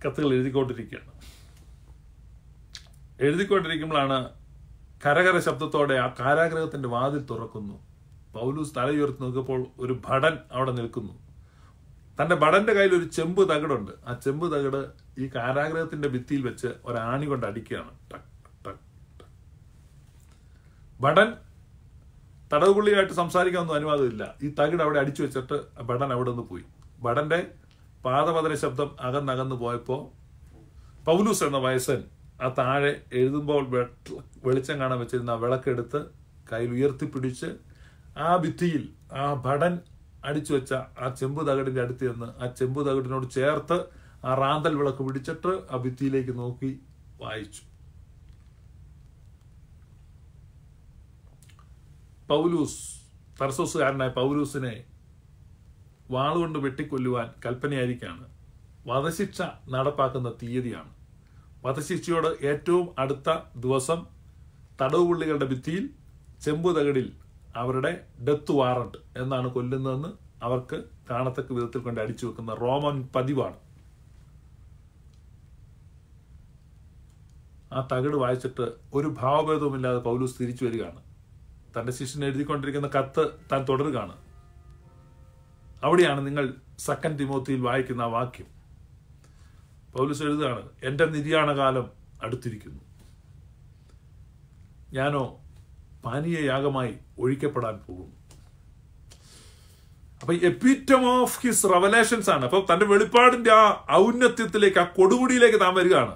S2: കത്തുകൾ എഴുതിക്കൊണ്ടിരിക്കുകയാണ് എഴുതിക്കൊണ്ടിരിക്കുമ്പോഴാണ് കരകര ശബ്ദത്തോടെ ആ കാരാഗ്രഹത്തിന്റെ വാതിൽ തുറക്കുന്നു പൗലൂസ് തലയുയർത്തി നോക്കിയപ്പോൾ ഒരു ഭടൻ അവിടെ നിൽക്കുന്നു തന്റെ ഭടന്റെ കയ്യിൽ ഒരു ചെമ്പ് തകിടുണ്ട് ആ ചെമ്പ് തകിട് ഈ കാരാഗ്രഹത്തിന്റെ ഭിത്തിയിൽ വെച്ച് ഒരാണി കൊണ്ട് അടിക്കുകയാണ് ടക്ക് ഭടൻ തടവുപുള്ളിയായിട്ട് സംസാരിക്കാനൊന്നും അനുവാദമില്ല ഈ തകിട് അവിടെ അടിച്ചു വെച്ചിട്ട് ഭടൻ അവിടെ നിന്ന് പോയി ഭടന്റെ പാദപതന ശബ്ദം അകന്നകന്ന് പോയപ്പോൾ പൗലൂസ് എന്ന വയസ്സൻ ആ താഴെ എഴുതുമ്പോൾ വെളിച്ചം കാണാൻ വെച്ചിരുന്ന ആ വിളക്കെടുത്ത് കയ്യിൽ ഉയർത്തിപ്പിടിച്ച് ആ ഭിത്തിയിൽ ആ ഭടൻ അടിച്ചു വെച്ച ആ ചെമ്പ് തകടിന്റെ അടുത്ത് നിന്ന് ആ ചെമ്പ് തകിടിനോട് ചേർത്ത് ആ റാന്തൽ വിളക്ക് പിടിച്ചിട്ട് ആ ഭിത്തിയിലേക്ക് നോക്കി വായിച്ചു പൗലൂസ് തർസോസുകാരനായ പൗലൂസിനെ വാളുകൊണ്ട് വെട്ടിക്കൊല്ലുവാൻ കൽപ്പനയായിരിക്കാണ് വധശിക്ഷ നടപ്പാക്കുന്ന തീയതിയാണ് വധശിക്ഷയോട് ഏറ്റവും അടുത്ത ദിവസം തടവുപുള്ളികളുടെ ഭിത്തിയിൽ ചെമ്പുതകടിൽ അവരുടെ ഡെത്ത് വാറണ്ട് എന്നാണ് കൊല്ലുന്നതെന്ന് അവർക്ക് കാണത്തക്ക വിധത്തിൽ കൊണ്ട് അടിച്ചു വെക്കുന്ന റോമൻ പതിവാണ് ആ തകട് വായിച്ചിട്ട് ഒരു ഭാവഭേദവുമില്ലാതെ പൗലൂസ് തിരിച്ചു വരികയാണ് തൻ്റെ ശിഷ്യൻ എഴുതിക്കൊണ്ടിരിക്കുന്ന കത്ത് താൻ തുടരുകയാണ് അവിടെയാണ് നിങ്ങൾ സെക്കൻഡ് തിമോത്തിയിൽ വായിക്കുന്ന ആ വാക്യം പൗലൂസ് എഴുതുകയാണ് എൻ്റെ നിര്യാണകാലം അടുത്തിരിക്കുന്നു ഞാനോ പാനീയയാഗമായി ഒഴിക്കപ്പെടാൻ പോകുന്നു അപ്പൊ എപ്പിറ്റം ഓഫ് ഹിസ് റവലേഷൻസ് ആണ് അപ്പൊ തന്റെ വെളിപ്പാടിന്റെ ആ ഔന്നത്യത്തിലേക്ക് ആ കൊടുമുടിയിലേക്ക് താൻ വരികയാണ്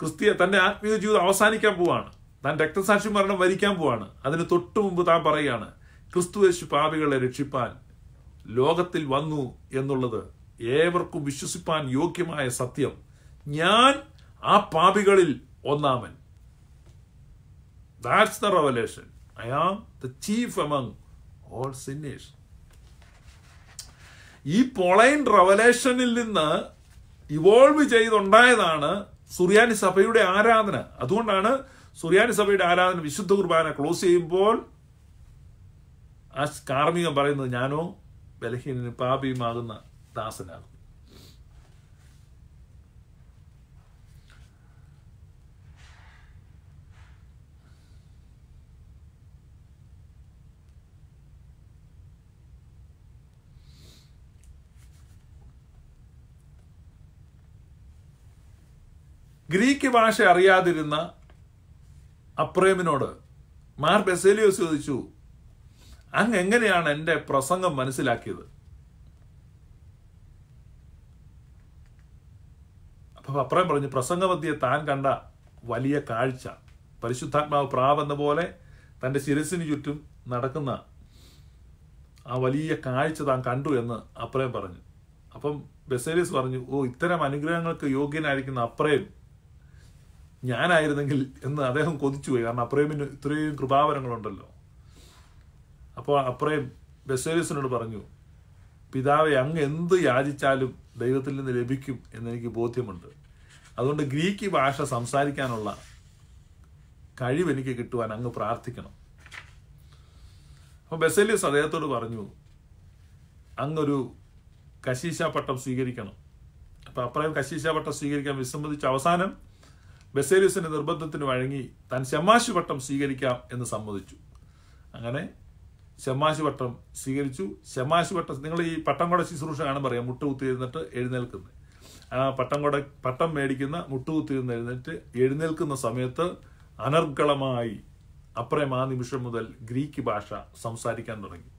S2: ക്രിസ്തീയ തന്റെ ആത്മീയ ജീവിതം അവസാനിക്കാൻ പോവാണ് താൻ രക്തസാക്ഷി മരണം വരിക്കാൻ പോവാണ് അതിന് തൊട്ടു മുമ്പ് താൻ പറയുകയാണ് ക്രിസ്തു യേശു പാപികളെ രക്ഷിപ്പാൻ ലോകത്തിൽ വന്നു എന്നുള്ളത് ഏവർക്കും വിശ്വസിപ്പാൻ യോഗ്യമായ സത്യം ഞാൻ ആ പാപികളിൽ ഒന്നാമൻ that's the revelation I am the chief among all sinners ഈ പൊളൈൻ റവലേഷനിൽ നിന്ന് ഇവോൾവ് ചെയ്തുണ്ടായതാണ് സുറിയാനി സഭയുടെ ആരാധന അതുകൊണ്ടാണ് സുറിയാനി സഭയുടെ ആരാധന വിശുദ്ധ കുർബാന ക്ലോസ് ചെയ്യുമ്പോൾ ആ കാർമികം പറയുന്നത് ഞാനോ ബലഹീനന് പാപിയുമാകുന്ന ദാസനാകും ഗ്രീക്ക് ഭാഷ അറിയാതിരുന്ന അപ്രേമിനോട് മാർ ബെസേലിയോസ് ചോദിച്ചു അങ്ങ് എങ്ങനെയാണ് എൻ്റെ പ്രസംഗം മനസ്സിലാക്കിയത് അപ്പം അപ്രേം പറഞ്ഞു പ്രസംഗമധ്യെ താൻ കണ്ട വലിയ കാഴ്ച പരിശുദ്ധാത്മാവ് പ്രാവെന്ന പോലെ തൻ്റെ ശിരസിന് ചുറ്റും നടക്കുന്ന ആ വലിയ കാഴ്ച താൻ കണ്ടു എന്ന് അപ്രേം പറഞ്ഞു അപ്പം ബെസേലിയസ് പറഞ്ഞു ഓ ഇത്തരം അനുഗ്രഹങ്ങൾക്ക് യോഗ്യനായിരിക്കുന്ന അപ്രേം ഞാനായിരുന്നെങ്കിൽ എന്ന് അദ്ദേഹം കൊതിച്ചുപോയി കാരണം അപ്രേമിന് ഇത്രയും കൃപാവരങ്ങളുണ്ടല്ലോ അപ്പോൾ അപ്രേം ബസേലിയസിനോട് പറഞ്ഞു പിതാവെ അങ്ങ് എന്ത് യാചിച്ചാലും ദൈവത്തിൽ നിന്ന് ലഭിക്കും എന്നെനിക്ക് ബോധ്യമുണ്ട് അതുകൊണ്ട് ഗ്രീക്ക് ഭാഷ സംസാരിക്കാനുള്ള കഴിവ് എനിക്ക് കിട്ടുവാൻ അങ്ങ് പ്രാർത്ഥിക്കണം അപ്പോൾ ബെസലിയസ് അദ്ദേഹത്തോട് പറഞ്ഞു അങ്ങൊരു കശീശാപട്ടം പട്ടം സ്വീകരിക്കണം അപ്പോൾ അപ്രയം കശീശാപട്ടം പട്ടം സ്വീകരിക്കാൻ വിസമ്മതിച്ച അവസാനം ബസേലിയസിന്റെ നിർബന്ധത്തിന് വഴങ്ങി താൻ വട്ടം സ്വീകരിക്കാം എന്ന് സമ്മതിച്ചു അങ്ങനെ വട്ടം സ്വീകരിച്ചു വട്ടം നിങ്ങൾ ഈ പട്ടംകൊട ശുശ്രൂഷ കാണാൻ പറയാം മുട്ടുകുത്തിരുന്നിട്ട് എഴുന്നേൽക്കുന്നത് ആ പട്ടംകൊട പട്ടം മേടിക്കുന്ന മുട്ടുകുത്തിരുന്ന് എഴുന്നേറ്റ് എഴുന്നേൽക്കുന്ന സമയത്ത് അനർഗളമായി അപ്പുറം ആ നിമിഷം മുതൽ ഗ്രീക്ക് ഭാഷ സംസാരിക്കാൻ തുടങ്ങി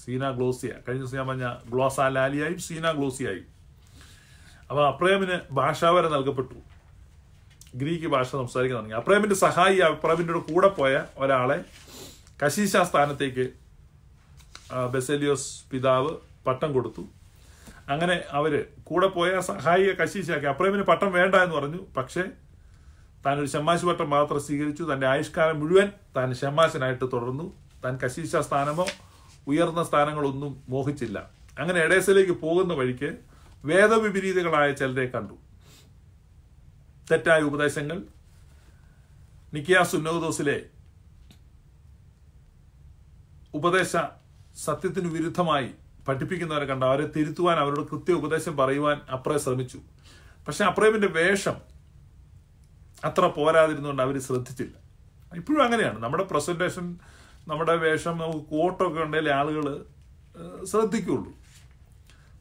S2: സീന ഗ്ലോസിയ കഴിഞ്ഞ ദിവസം ഞാൻ പറഞ്ഞ ഗ്ലോസാലാലിയായും സീന ഗ്ലോസിയായും അപ്പോൾ അപ്രേമിന് ഭാഷാവരെ നൽകപ്പെട്ടു ഗ്രീക്ക് ഭാഷ സംസാരിക്കാൻ തുടങ്ങി അപ്രേമിന്റെ സഹായി അപ്രേമിൻ്റെ കൂടെ പോയ ഒരാളെ കശീശ സ്ഥാനത്തേക്ക് ബെസേലിയോസ് പിതാവ് പട്ടം കൊടുത്തു അങ്ങനെ അവര് കൂടെ പോയ സഹായിയെ കശീശയാക്കി അപ്രേമിന് പട്ടം വേണ്ട എന്ന് പറഞ്ഞു പക്ഷേ താനൊരു ഷമ്മാശ് പട്ടം മാത്രം സ്വീകരിച്ചു തൻ്റെ ആയുഷ്കാലം മുഴുവൻ താൻ ഷമ്മാശനായിട്ട് തുടർന്നു താൻ കശീശ സ്ഥാനമോ ഉയർന്ന സ്ഥാനങ്ങളൊന്നും മോഹിച്ചില്ല അങ്ങനെ എഡേസിലേക്ക് പോകുന്ന വഴിക്ക് വേദവിപരീതകളായ ചിലരെ കണ്ടു തെറ്റായ ഉപദേശങ്ങൾ നിക്കിയ സുന്നോദോസിലെ ഉപദേശ സത്യത്തിന് വിരുദ്ധമായി പഠിപ്പിക്കുന്നവരെ കണ്ട അവരെ തിരുത്തുവാൻ അവരോട് കൃത്യ ഉപദേശം പറയുവാൻ അപ്രയ ശ്രമിച്ചു പക്ഷെ അപ്രേമിന്റെ വേഷം അത്ര പോരാതിരുന്നുകൊണ്ട് അവർ ശ്രദ്ധിച്ചില്ല ഇപ്പോഴും അങ്ങനെയാണ് നമ്മുടെ പ്രസന്റേഷൻ നമ്മുടെ വേഷം നമുക്ക് കോട്ടൊക്കെ ഉണ്ടെങ്കിൽ ആളുകൾ ശ്രദ്ധിക്കുള്ളൂ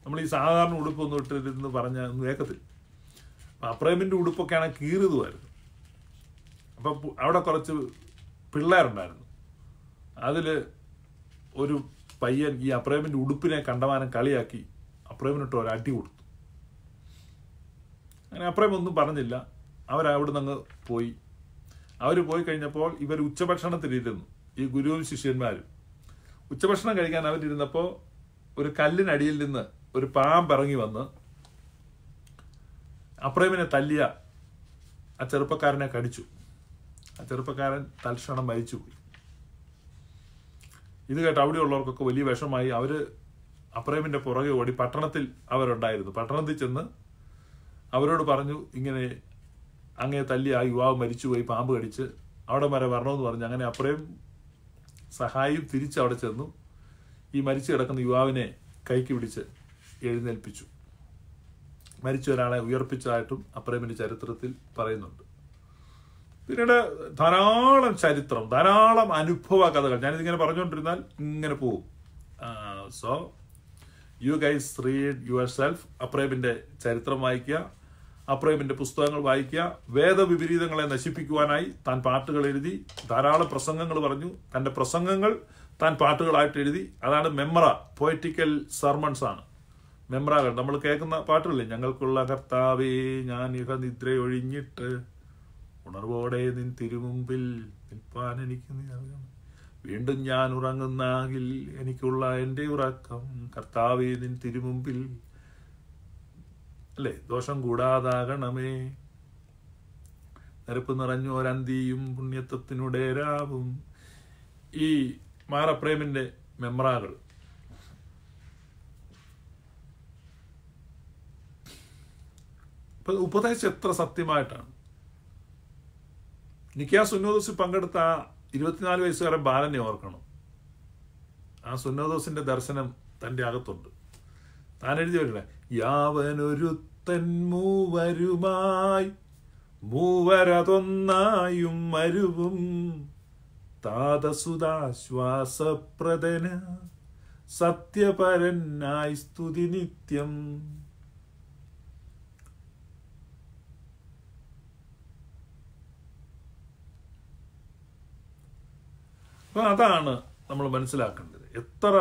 S2: നമ്മൾ ഈ സാധാരണ ഉടുപ്പൊന്നും ഇട്ടിരുന്ന് പറഞ്ഞ കേൾക്കത്തില്ല അബ്രഹിമിൻ്റെ ഉടുപ്പൊക്കെയാണ് ആണെങ്കിൽ കീറുതുമായിരുന്നു അപ്പം അവിടെ കുറച്ച് പിള്ളേരുണ്ടായിരുന്നു അതിൽ ഒരു പയ്യൻ ഈ അബ്രഹിമിൻ്റെ ഉടുപ്പിനെ കണ്ടമാനം കളിയാക്കി അബ്രഹിമിനിട്ട് ഒരു അടി കൊടുത്തു അങ്ങനെ അബ്രഹിം ഒന്നും പറഞ്ഞില്ല അവരവിടെ നിന്ന് പോയി അവർ പോയി കഴിഞ്ഞപ്പോൾ ഇവർ ഉച്ചഭക്ഷണത്തിലിരുന്നു ഈ ഗുരുവും ശിഷ്യന്മാരും ഉച്ചഭക്ഷണം കഴിക്കാൻ അവരിരുന്നപ്പോൾ ഒരു കല്ലിനടിയിൽ നിന്ന് ഒരു പാമ്പ് ഇറങ്ങി വന്ന് അപ്രേമിനെ തല്ലിയ ആ ചെറുപ്പക്കാരനെ കടിച്ചു ആ ചെറുപ്പക്കാരൻ തൽക്ഷണം മരിച്ചുപോയി ഇത് കേട്ട് അവിടെയുള്ളവർക്കൊക്കെ വലിയ വിഷമായി അവർ അപ്രേമിന്റെ പുറകെ ഓടി പട്ടണത്തിൽ അവരുണ്ടായിരുന്നു പട്ടണത്തിൽ ചെന്ന് അവരോട് പറഞ്ഞു ഇങ്ങനെ അങ്ങേ തല്ലി ആ യുവാവ് മരിച്ചുപോയി പാമ്പ് കടിച്ച് അവിടെ വരെ വരണമെന്ന് പറഞ്ഞു അങ്ങനെ അപ്രേം സഹായിയും തിരിച്ച് അവിടെ ചെന്നു ഈ മരിച്ചു കിടക്കുന്ന യുവാവിനെ കൈക്ക് പിടിച്ച് എഴുന്നേൽപ്പിച്ചു മരിച്ച ഒരാളെ ഉയർപ്പിച്ചതായിട്ടും അപ്രേമിൻ്റെ ചരിത്രത്തിൽ പറയുന്നുണ്ട് പിന്നീട് ധാരാളം ചരിത്രം ധാരാളം അനുഭവ കഥകൾ ഞാനിതിങ്ങനെ പറഞ്ഞുകൊണ്ടിരുന്നാൽ ഇങ്ങനെ പോവും so you guys read yourself അപ്രേമിൻ്റെ ചരിത്രം വായിക്കുക അപ്രേമിൻ്റെ പുസ്തകങ്ങൾ വായിക്കുക വേദവിപരീതങ്ങളെ നശിപ്പിക്കുവാനായി താൻ പാട്ടുകൾ എഴുതി ധാരാളം പ്രസംഗങ്ങൾ പറഞ്ഞു തൻ്റെ പ്രസംഗങ്ങൾ താൻ പാട്ടുകളായിട്ട് എഴുതി അതാണ് മെമ്മറ പോയറ്റിക്കൽ സർമൺസ് ആണ് മെമ്പറാകട്ടെ നമ്മൾ കേൾക്കുന്ന പാട്ടില്ലേ ഞങ്ങൾക്കുള്ള കർത്താവേ ഞാൻ ഇഹ നിദ്രയൊഴിഞ്ഞിട്ട് ഉണർവോടെ നിൻ തിരുമുമ്പിൽ നിൽപ്പാൻ എനിക്ക് വീണ്ടും ഞാൻ ഉറങ്ങുന്നാകിൽ എനിക്കുള്ള എൻ്റെ ഉറക്കം കർത്താവേ നിൻ തിരുമുമ്പിൽ അല്ലേ ദോഷം കൂടാതാകണമേ നിരപ്പ് ഒരന്തിയും പുണ്യത്വത്തിനുടേരാവും ഈ മാറപ്രേമിൻ്റെ മെമ്മറാകൾ ഉപദേശം എത്ര സത്യമായിട്ടാണ് നിക്കാ സുന്നോദോസിൽ പങ്കെടുത്ത ആ ഇരുപത്തിനാല് വയസ്സുകാരൻ ബാലനെ ഓർക്കണം ആ സുന്നോദോസിന്റെ ദർശനം തൻ്റെ അകത്തുണ്ട് താൻ എഴുതി വരില്ല യാവനൊരു മൂവരുമായി മൂവരതൊന്നായും മരുവും താതസുതാശ്വാസപ്രദന സത്യപരനായി സ്തുതി നിത്യം അപ്പോൾ അതാണ് നമ്മൾ മനസ്സിലാക്കേണ്ടത് എത്ര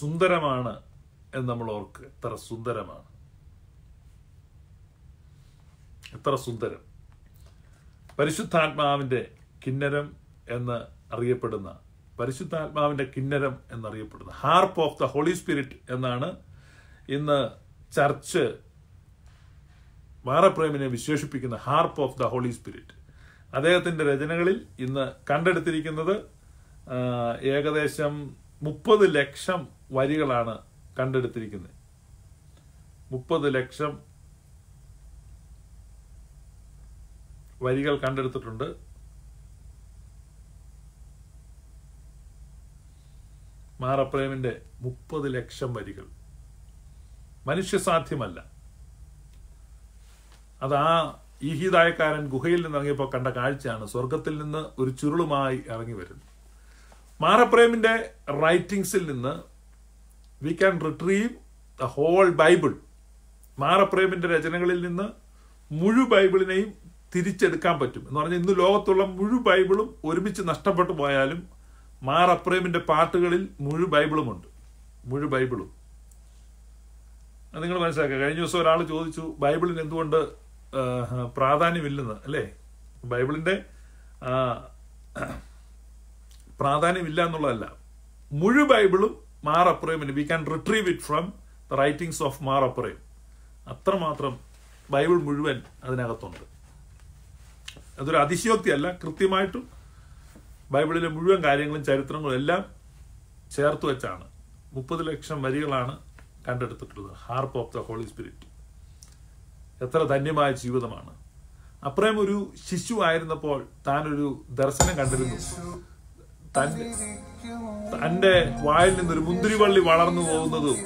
S2: സുന്ദരമാണ് എന്ന് നമ്മൾ ഓർക്കുക എത്ര സുന്ദരമാണ് എത്ര സുന്ദരം പരിശുദ്ധാത്മാവിൻ്റെ കിന്നരം എന്ന് അറിയപ്പെടുന്ന പരിശുദ്ധാത്മാവിൻ്റെ കിന്നരം എന്നറിയപ്പെടുന്ന harp of the Holy Spirit എന്നാണ് ഇന്ന് ചർച്ച് വാറപ്രേമിനെ വിശേഷിപ്പിക്കുന്ന harp of the Holy Spirit അദ്ദേഹത്തിൻ്റെ രചനകളിൽ ഇന്ന് കണ്ടെടുത്തിരിക്കുന്നത് ഏകദേശം മുപ്പത് ലക്ഷം വരികളാണ് കണ്ടെടുത്തിരിക്കുന്നത് മുപ്പത് ലക്ഷം വരികൾ കണ്ടെടുത്തിട്ടുണ്ട് മാറപ്രേമിൻ്റെ മുപ്പത് ലക്ഷം വരികൾ മനുഷ്യസാധ്യമല്ല അത് ആ ഈഹിതായക്കാരൻ ഗുഹയിൽ നിന്ന് ഇറങ്ങിയപ്പോൾ കണ്ട കാഴ്ചയാണ് സ്വർഗത്തിൽ നിന്ന് ഒരു ചുരുളുമായി ഇറങ്ങി വരുന്നത് മാറപ്രേമിൻ്റെ റൈറ്റിങ്സിൽ നിന്ന് we can retrieve the whole Bible മാറപ്രേമിൻ്റെ രചനകളിൽ നിന്ന് മുഴു ബൈബിളിനെയും തിരിച്ചെടുക്കാൻ പറ്റും എന്ന് പറഞ്ഞാൽ ഇന്ന് ലോകത്തുള്ള മുഴു ബൈബിളും ഒരുമിച്ച് നഷ്ടപ്പെട്ടു പോയാലും മാറപ്രേമിൻ്റെ പാട്ടുകളിൽ മുഴു ബൈബിളുമുണ്ട് മുഴു ബൈബിളും അത് നിങ്ങൾ മനസ്സിലാക്കുക കഴിഞ്ഞ ദിവസം ഒരാൾ ചോദിച്ചു ബൈബിളിന് എന്തുകൊണ്ട് പ്രാധാന്യമില്ലെന്ന് അല്ലേ ബൈബിളിൻ്റെ പ്രാധാന്യമില്ല എന്നുള്ളതല്ല മുഴു ബൈബിളും മാർ അപ്രയും we can retrieve it from the writings of Mar അപ്രയും അത്രമാത്രം ബൈബിൾ മുഴുവൻ അതിനകത്തുണ്ട് അതൊരു അതിശയോക്തിയല്ല കൃത്യമായിട്ടും ബൈബിളിലെ മുഴുവൻ കാര്യങ്ങളും ചരിത്രങ്ങളും എല്ലാം ചേർത്ത് വെച്ചാണ് മുപ്പത് ലക്ഷം വരികളാണ് കണ്ടെടുത്തിട്ടുള്ളത് harp of the Holy Spirit എത്ര ധന്യമായ ജീവിതമാണ് അപ്രേം ഒരു ശിശു ആയിരുന്നപ്പോൾ താനൊരു ദർശനം കണ്ടിരുന്നു തന്റെ തൻ്റെ വായിൽ മുന്തിരി വള്ളി വളർന്നു പോകുന്നതും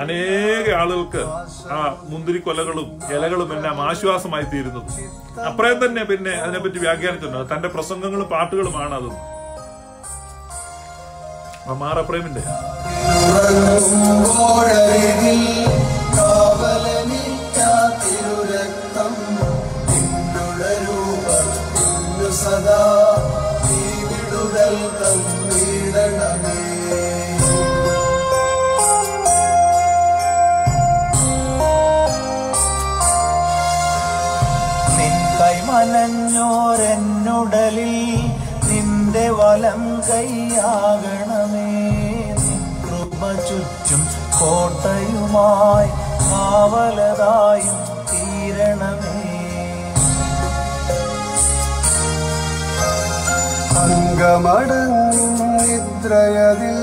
S2: അനേക ആളുകൾക്ക് ആ കൊലകളും ഇലകളും എല്ലാം ആശ്വാസമായി തീരുന്നത് അപ്പുറം തന്നെ പിന്നെ അതിനെപ്പറ്റി വ്യാഖ്യാനിച്ചിട്ടുണ്ട് തന്റെ പ്രസംഗങ്ങളും പാട്ടുകളുമാണ് അത് മാറപ്രേമിന്റെ
S1: നനഞ്ഞോരെന്നുടലിൽ നിന്റെ വലം കൈയാകണമേ കൃപ ചുറ്റും കോട്ടയുമായി കാവലതായും തീരണമേ അംഗമടങ്ങും നിദ്രയതിൽ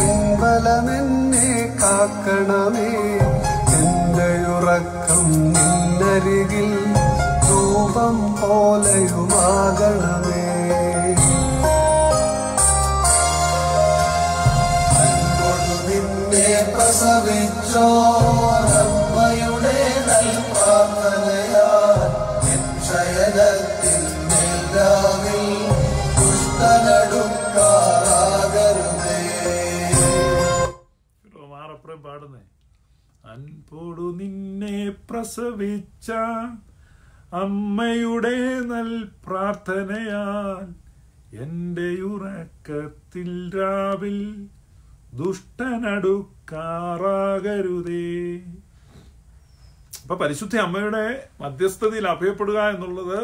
S1: പിൻബലമെന്നെ കാക്കണമേ എന്റെ ഉറക്കം നിന്നരികിൽ രൂപം പോലെയുമാകണമേ അൻപൊടു നിന്നെ പ്രസവിച്ചോ
S2: പാടുന്നേ അൻപോടു നിന്നെ പ്രസവിച്ച അമ്മയുടെ നൽ പ്രാർത്ഥനയാൽ എൻ്റെ ഉറക്കത്തിൽ രാവിൽ ദുഷ്ടനടുക്കാറാകരുതേ അപ്പൊ പരിശുദ്ധ അമ്മയുടെ മധ്യസ്ഥതയിൽ അഭയപ്പെടുക എന്നുള്ളത്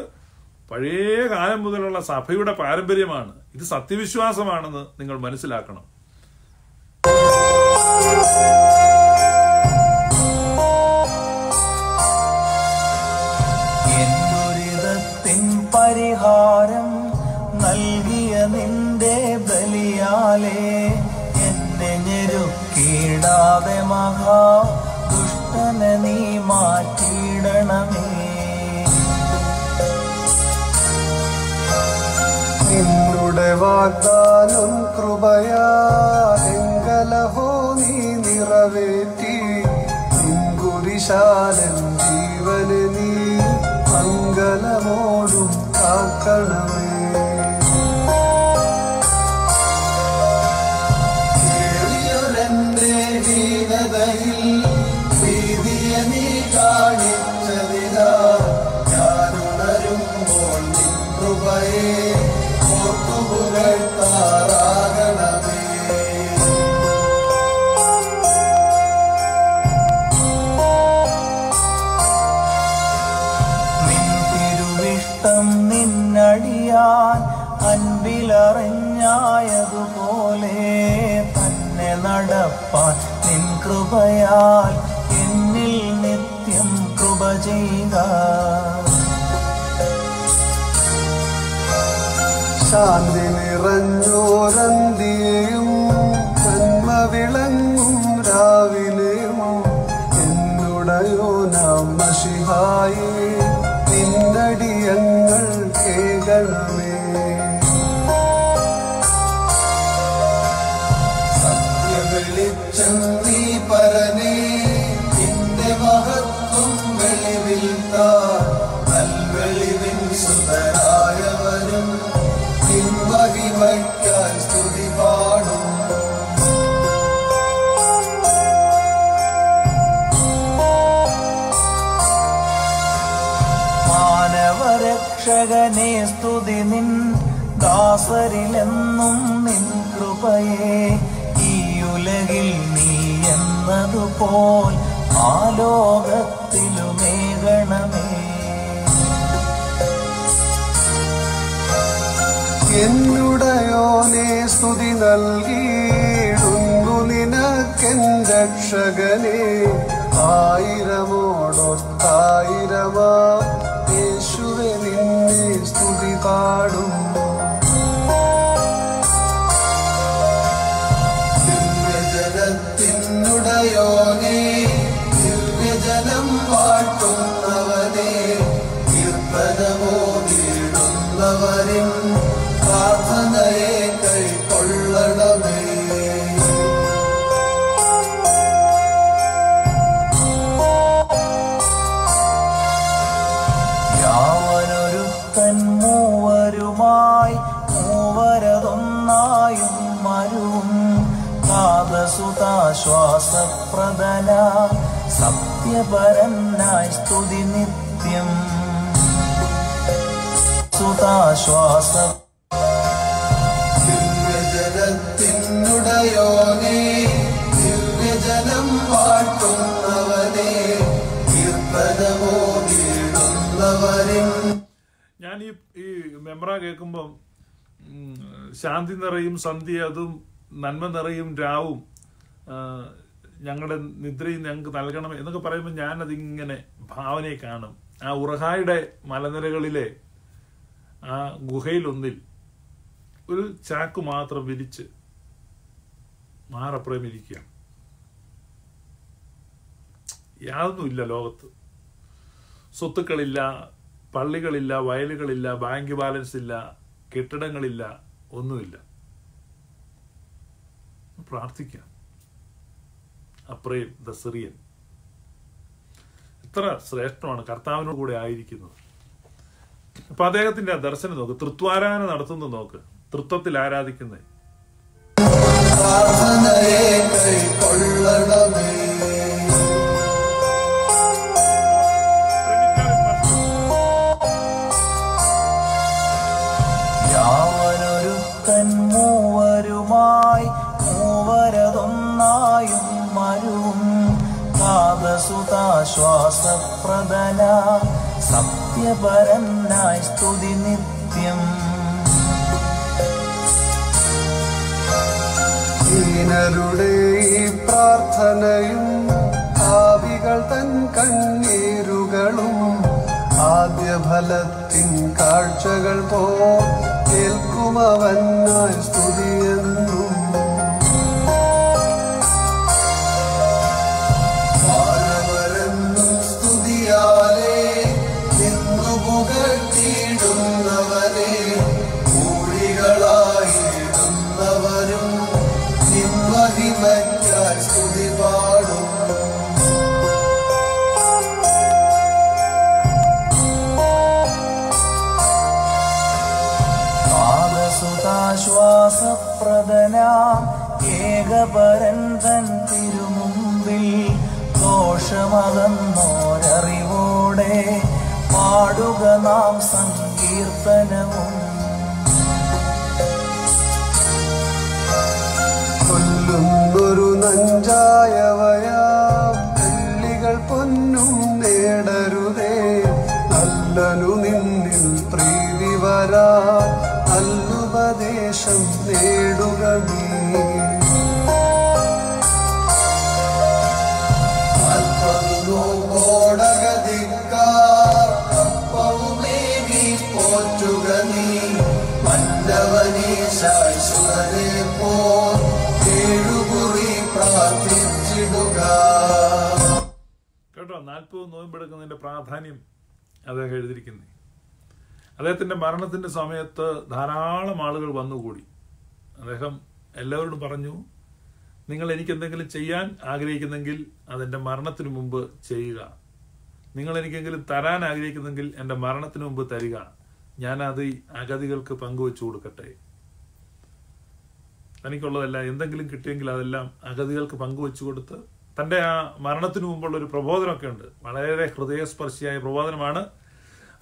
S2: പഴയ കാലം മുതലുള്ള സഭയുടെ പാരമ്പര്യമാണ് ഇത് സത്യവിശ്വാസമാണെന്ന് നിങ്ങൾ മനസ്സിലാക്കണം
S1: പരിഹാരം നൽകിയ നിന്റെ ബലിയാലേ എന്നെ ഞെരുക്കിടാതെ മഹാ ദുഷ്ടന നീ മാറ്റിയിടണമേ നിന്നുടെ വാഗ്ദാനം കൃപയാ വെങ്കലഹോ നീ നിറവേറ്റി നിൻകുരിശാലൻ ജീവന നീ മംഗലമോടും kau kalau ശാന്തി നിറഞ്ഞോരന്തിയും നന്മ വിളങ്ങും രാവിലെയുമോ എന്നുടയോ നാം മഷിഹായി പിന്നടിയങ്ങൾ കേകണം നിൻ ദാസരിലെന്നും നിൻ കൃപയെ ഈ ഉലകിൽ നീ എന്നതുപോൽ ആലോകത്തിലുമേകണമേ എന്നുടയോനെ സ്തുതി നൽകി നിനക്കെന്തക്ഷകനെ ആയിരമോടൊത്തായിരമാ காடும் സുതാശ്വാസപ്രദന സത്യപരനായി സ്തുതി നിത്യം സുതാശ്വാസ
S2: ഞാൻ ഈ ഈ മെമ്ര കേൾക്കുമ്പം ശാന്തി നിറയും സന്ധ്യ അതും നന്മ നിറയും രാവും ഞങ്ങളുടെ നിദ്രയിൽ ഞങ്ങൾക്ക് നൽകണം എന്നൊക്കെ പറയുമ്പോൾ ഞാനതിങ്ങനെ ഭാവനയെ കാണും ആ ഉറഹായുടെ മലനിരകളിലെ ആ ഗുഹയിലൊന്നിൽ ഒരു ചാക്ക് മാത്രം വിരിച്ച് മാറപ്പുറം ഇരിക്കുക യാതൊന്നുമില്ല ലോകത്ത് സ്വത്തുക്കളില്ല പള്ളികളില്ല വയലുകളില്ല ബാങ്ക് ബാലൻസ് ഇല്ല കെട്ടിടങ്ങളില്ല ഒന്നുമില്ല പ്രാർത്ഥിക്കാം അപ്രയും ദ സിറിയൻ എത്ര ശ്രേഷ്ഠമാണ് കർത്താവിനോട് കൂടെ ആയിരിക്കുന്നത് അപ്പൊ അദ്ദേഹത്തിന്റെ ആ ദർശനം നോക്ക് തൃത്വാരാധന നടത്തുന്നത് നോക്ക് തൃത്വത്തിൽ ആരാധിക്കുന്നത്
S1: ആശ്വാസപ്രദന സത്യപരനായി സ്തുതി നിത്യം ഹീനരുടെ പ്രാർത്ഥനയും ആവികൾ തൻ കണ്ണീരുകളും ആദ്യ ഫലത്തിൻ കാഴ്ചകൾ പോൽക്കുമവന്നായി സ്തുതിയെന്ന് പരൻ തൻ തിരുമുമ്പിൽ ദോഷമകന്നോരറിവോടെ പാടുക നാം സങ്കീർത്തനവും കൊല്ലുന്നൊരു നഞ്ചായവയാം പുല്ലികൾ പൊന്നും നേടരുതേ അല്ലനു നിന്നിൽ പ്രീതി വരാ അല്ലുപദേശം നേടുക നീ
S2: നാൽപ്പത് നോയമ്പെടുക്കുന്നതിൻ്റെ പ്രാധാന്യം അദ്ദേഹം എഴുതിയിരിക്കുന്നത് അദ്ദേഹത്തിൻ്റെ മരണത്തിൻ്റെ സമയത്ത് ധാരാളം ആളുകൾ വന്നുകൂടി അദ്ദേഹം എല്ലാവരോടും പറഞ്ഞു നിങ്ങൾ എനിക്കെന്തെങ്കിലും ചെയ്യാൻ ആഗ്രഹിക്കുന്നെങ്കിൽ അതെൻ്റെ മരണത്തിന് മുമ്പ് ചെയ്യുക നിങ്ങൾ എനിക്കെങ്കിലും തരാൻ ആഗ്രഹിക്കുന്നെങ്കിൽ എൻ്റെ മരണത്തിന് മുമ്പ് തരിക ഞാനത് അഗതികൾക്ക് പങ്കുവെച്ചു കൊടുക്കട്ടെ തനിക്കുള്ളതല്ല എന്തെങ്കിലും കിട്ടിയെങ്കിൽ അതെല്ലാം അഗതികൾക്ക് പങ്കുവെച്ചു കൊടുത്ത് തൻ്റെ ആ മരണത്തിന് മുമ്പുള്ള ഒരു പ്രബോധനമൊക്കെ ഉണ്ട് വളരെ ഹൃദയസ്പർശിയായ പ്രബോധനമാണ്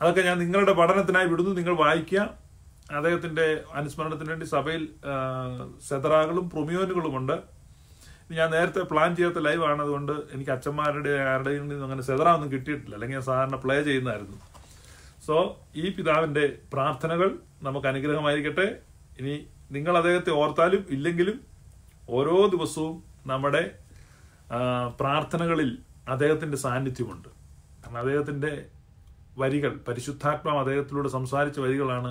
S2: അതൊക്കെ ഞാൻ നിങ്ങളുടെ പഠനത്തിനായി വിടുന്നു നിങ്ങൾ വായിക്കുക അദ്ദേഹത്തിൻ്റെ അനുസ്മരണത്തിന് വേണ്ടി സഭയിൽ സെതറാകളും പ്രൊമിയോനുകളുമുണ്ട് ഞാൻ നേരത്തെ പ്ലാൻ ചെയ്യാത്ത ലൈവാണ് അതുകൊണ്ട് എനിക്ക് അച്ഛന്മാരുടെ ആരുടെയും നിന്നും അങ്ങനെ ഒന്നും കിട്ടിയിട്ടില്ല അല്ലെങ്കിൽ ഞാൻ സാധാരണ പ്ലേ ചെയ്യുന്നതായിരുന്നു സോ ഈ പിതാവിൻ്റെ പ്രാർത്ഥനകൾ നമുക്ക് അനുഗ്രഹമായിരിക്കട്ടെ ഇനി നിങ്ങൾ അദ്ദേഹത്തെ ഓർത്താലും ഇല്ലെങ്കിലും ഓരോ ദിവസവും നമ്മുടെ പ്രാർത്ഥനകളിൽ അദ്ദേഹത്തിൻ്റെ സാന്നിധ്യമുണ്ട് കാരണം അദ്ദേഹത്തിൻ്റെ വരികൾ പരിശുദ്ധാത്മാവ് അദ്ദേഹത്തിലൂടെ സംസാരിച്ച വരികളാണ്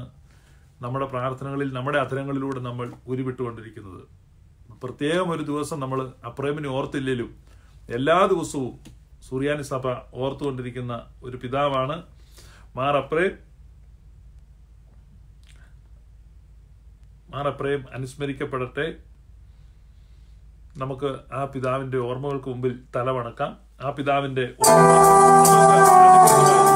S2: നമ്മുടെ പ്രാർത്ഥനകളിൽ നമ്മുടെ അധരങ്ങളിലൂടെ നമ്മൾ ഉരുവിട്ടുകൊണ്ടിരിക്കുന്നത് പ്രത്യേകം ഒരു ദിവസം നമ്മൾ അപ്രേമിനെ ഓർത്തില്ലെങ്കിലും എല്ലാ ദിവസവും സൂര്യാനി സഭ ഓർത്തുകൊണ്ടിരിക്കുന്ന ഒരു പിതാവാണ് മാർ അപ്രേം മാർ അപ്രേം അനുസ്മരിക്കപ്പെടട്ടെ നമുക്ക് ആ പിതാവിന്റെ ഓർമ്മകൾക്ക് മുമ്പിൽ തലവണക്കാം ആ പിതാവിന്റെ ഓർമ്മ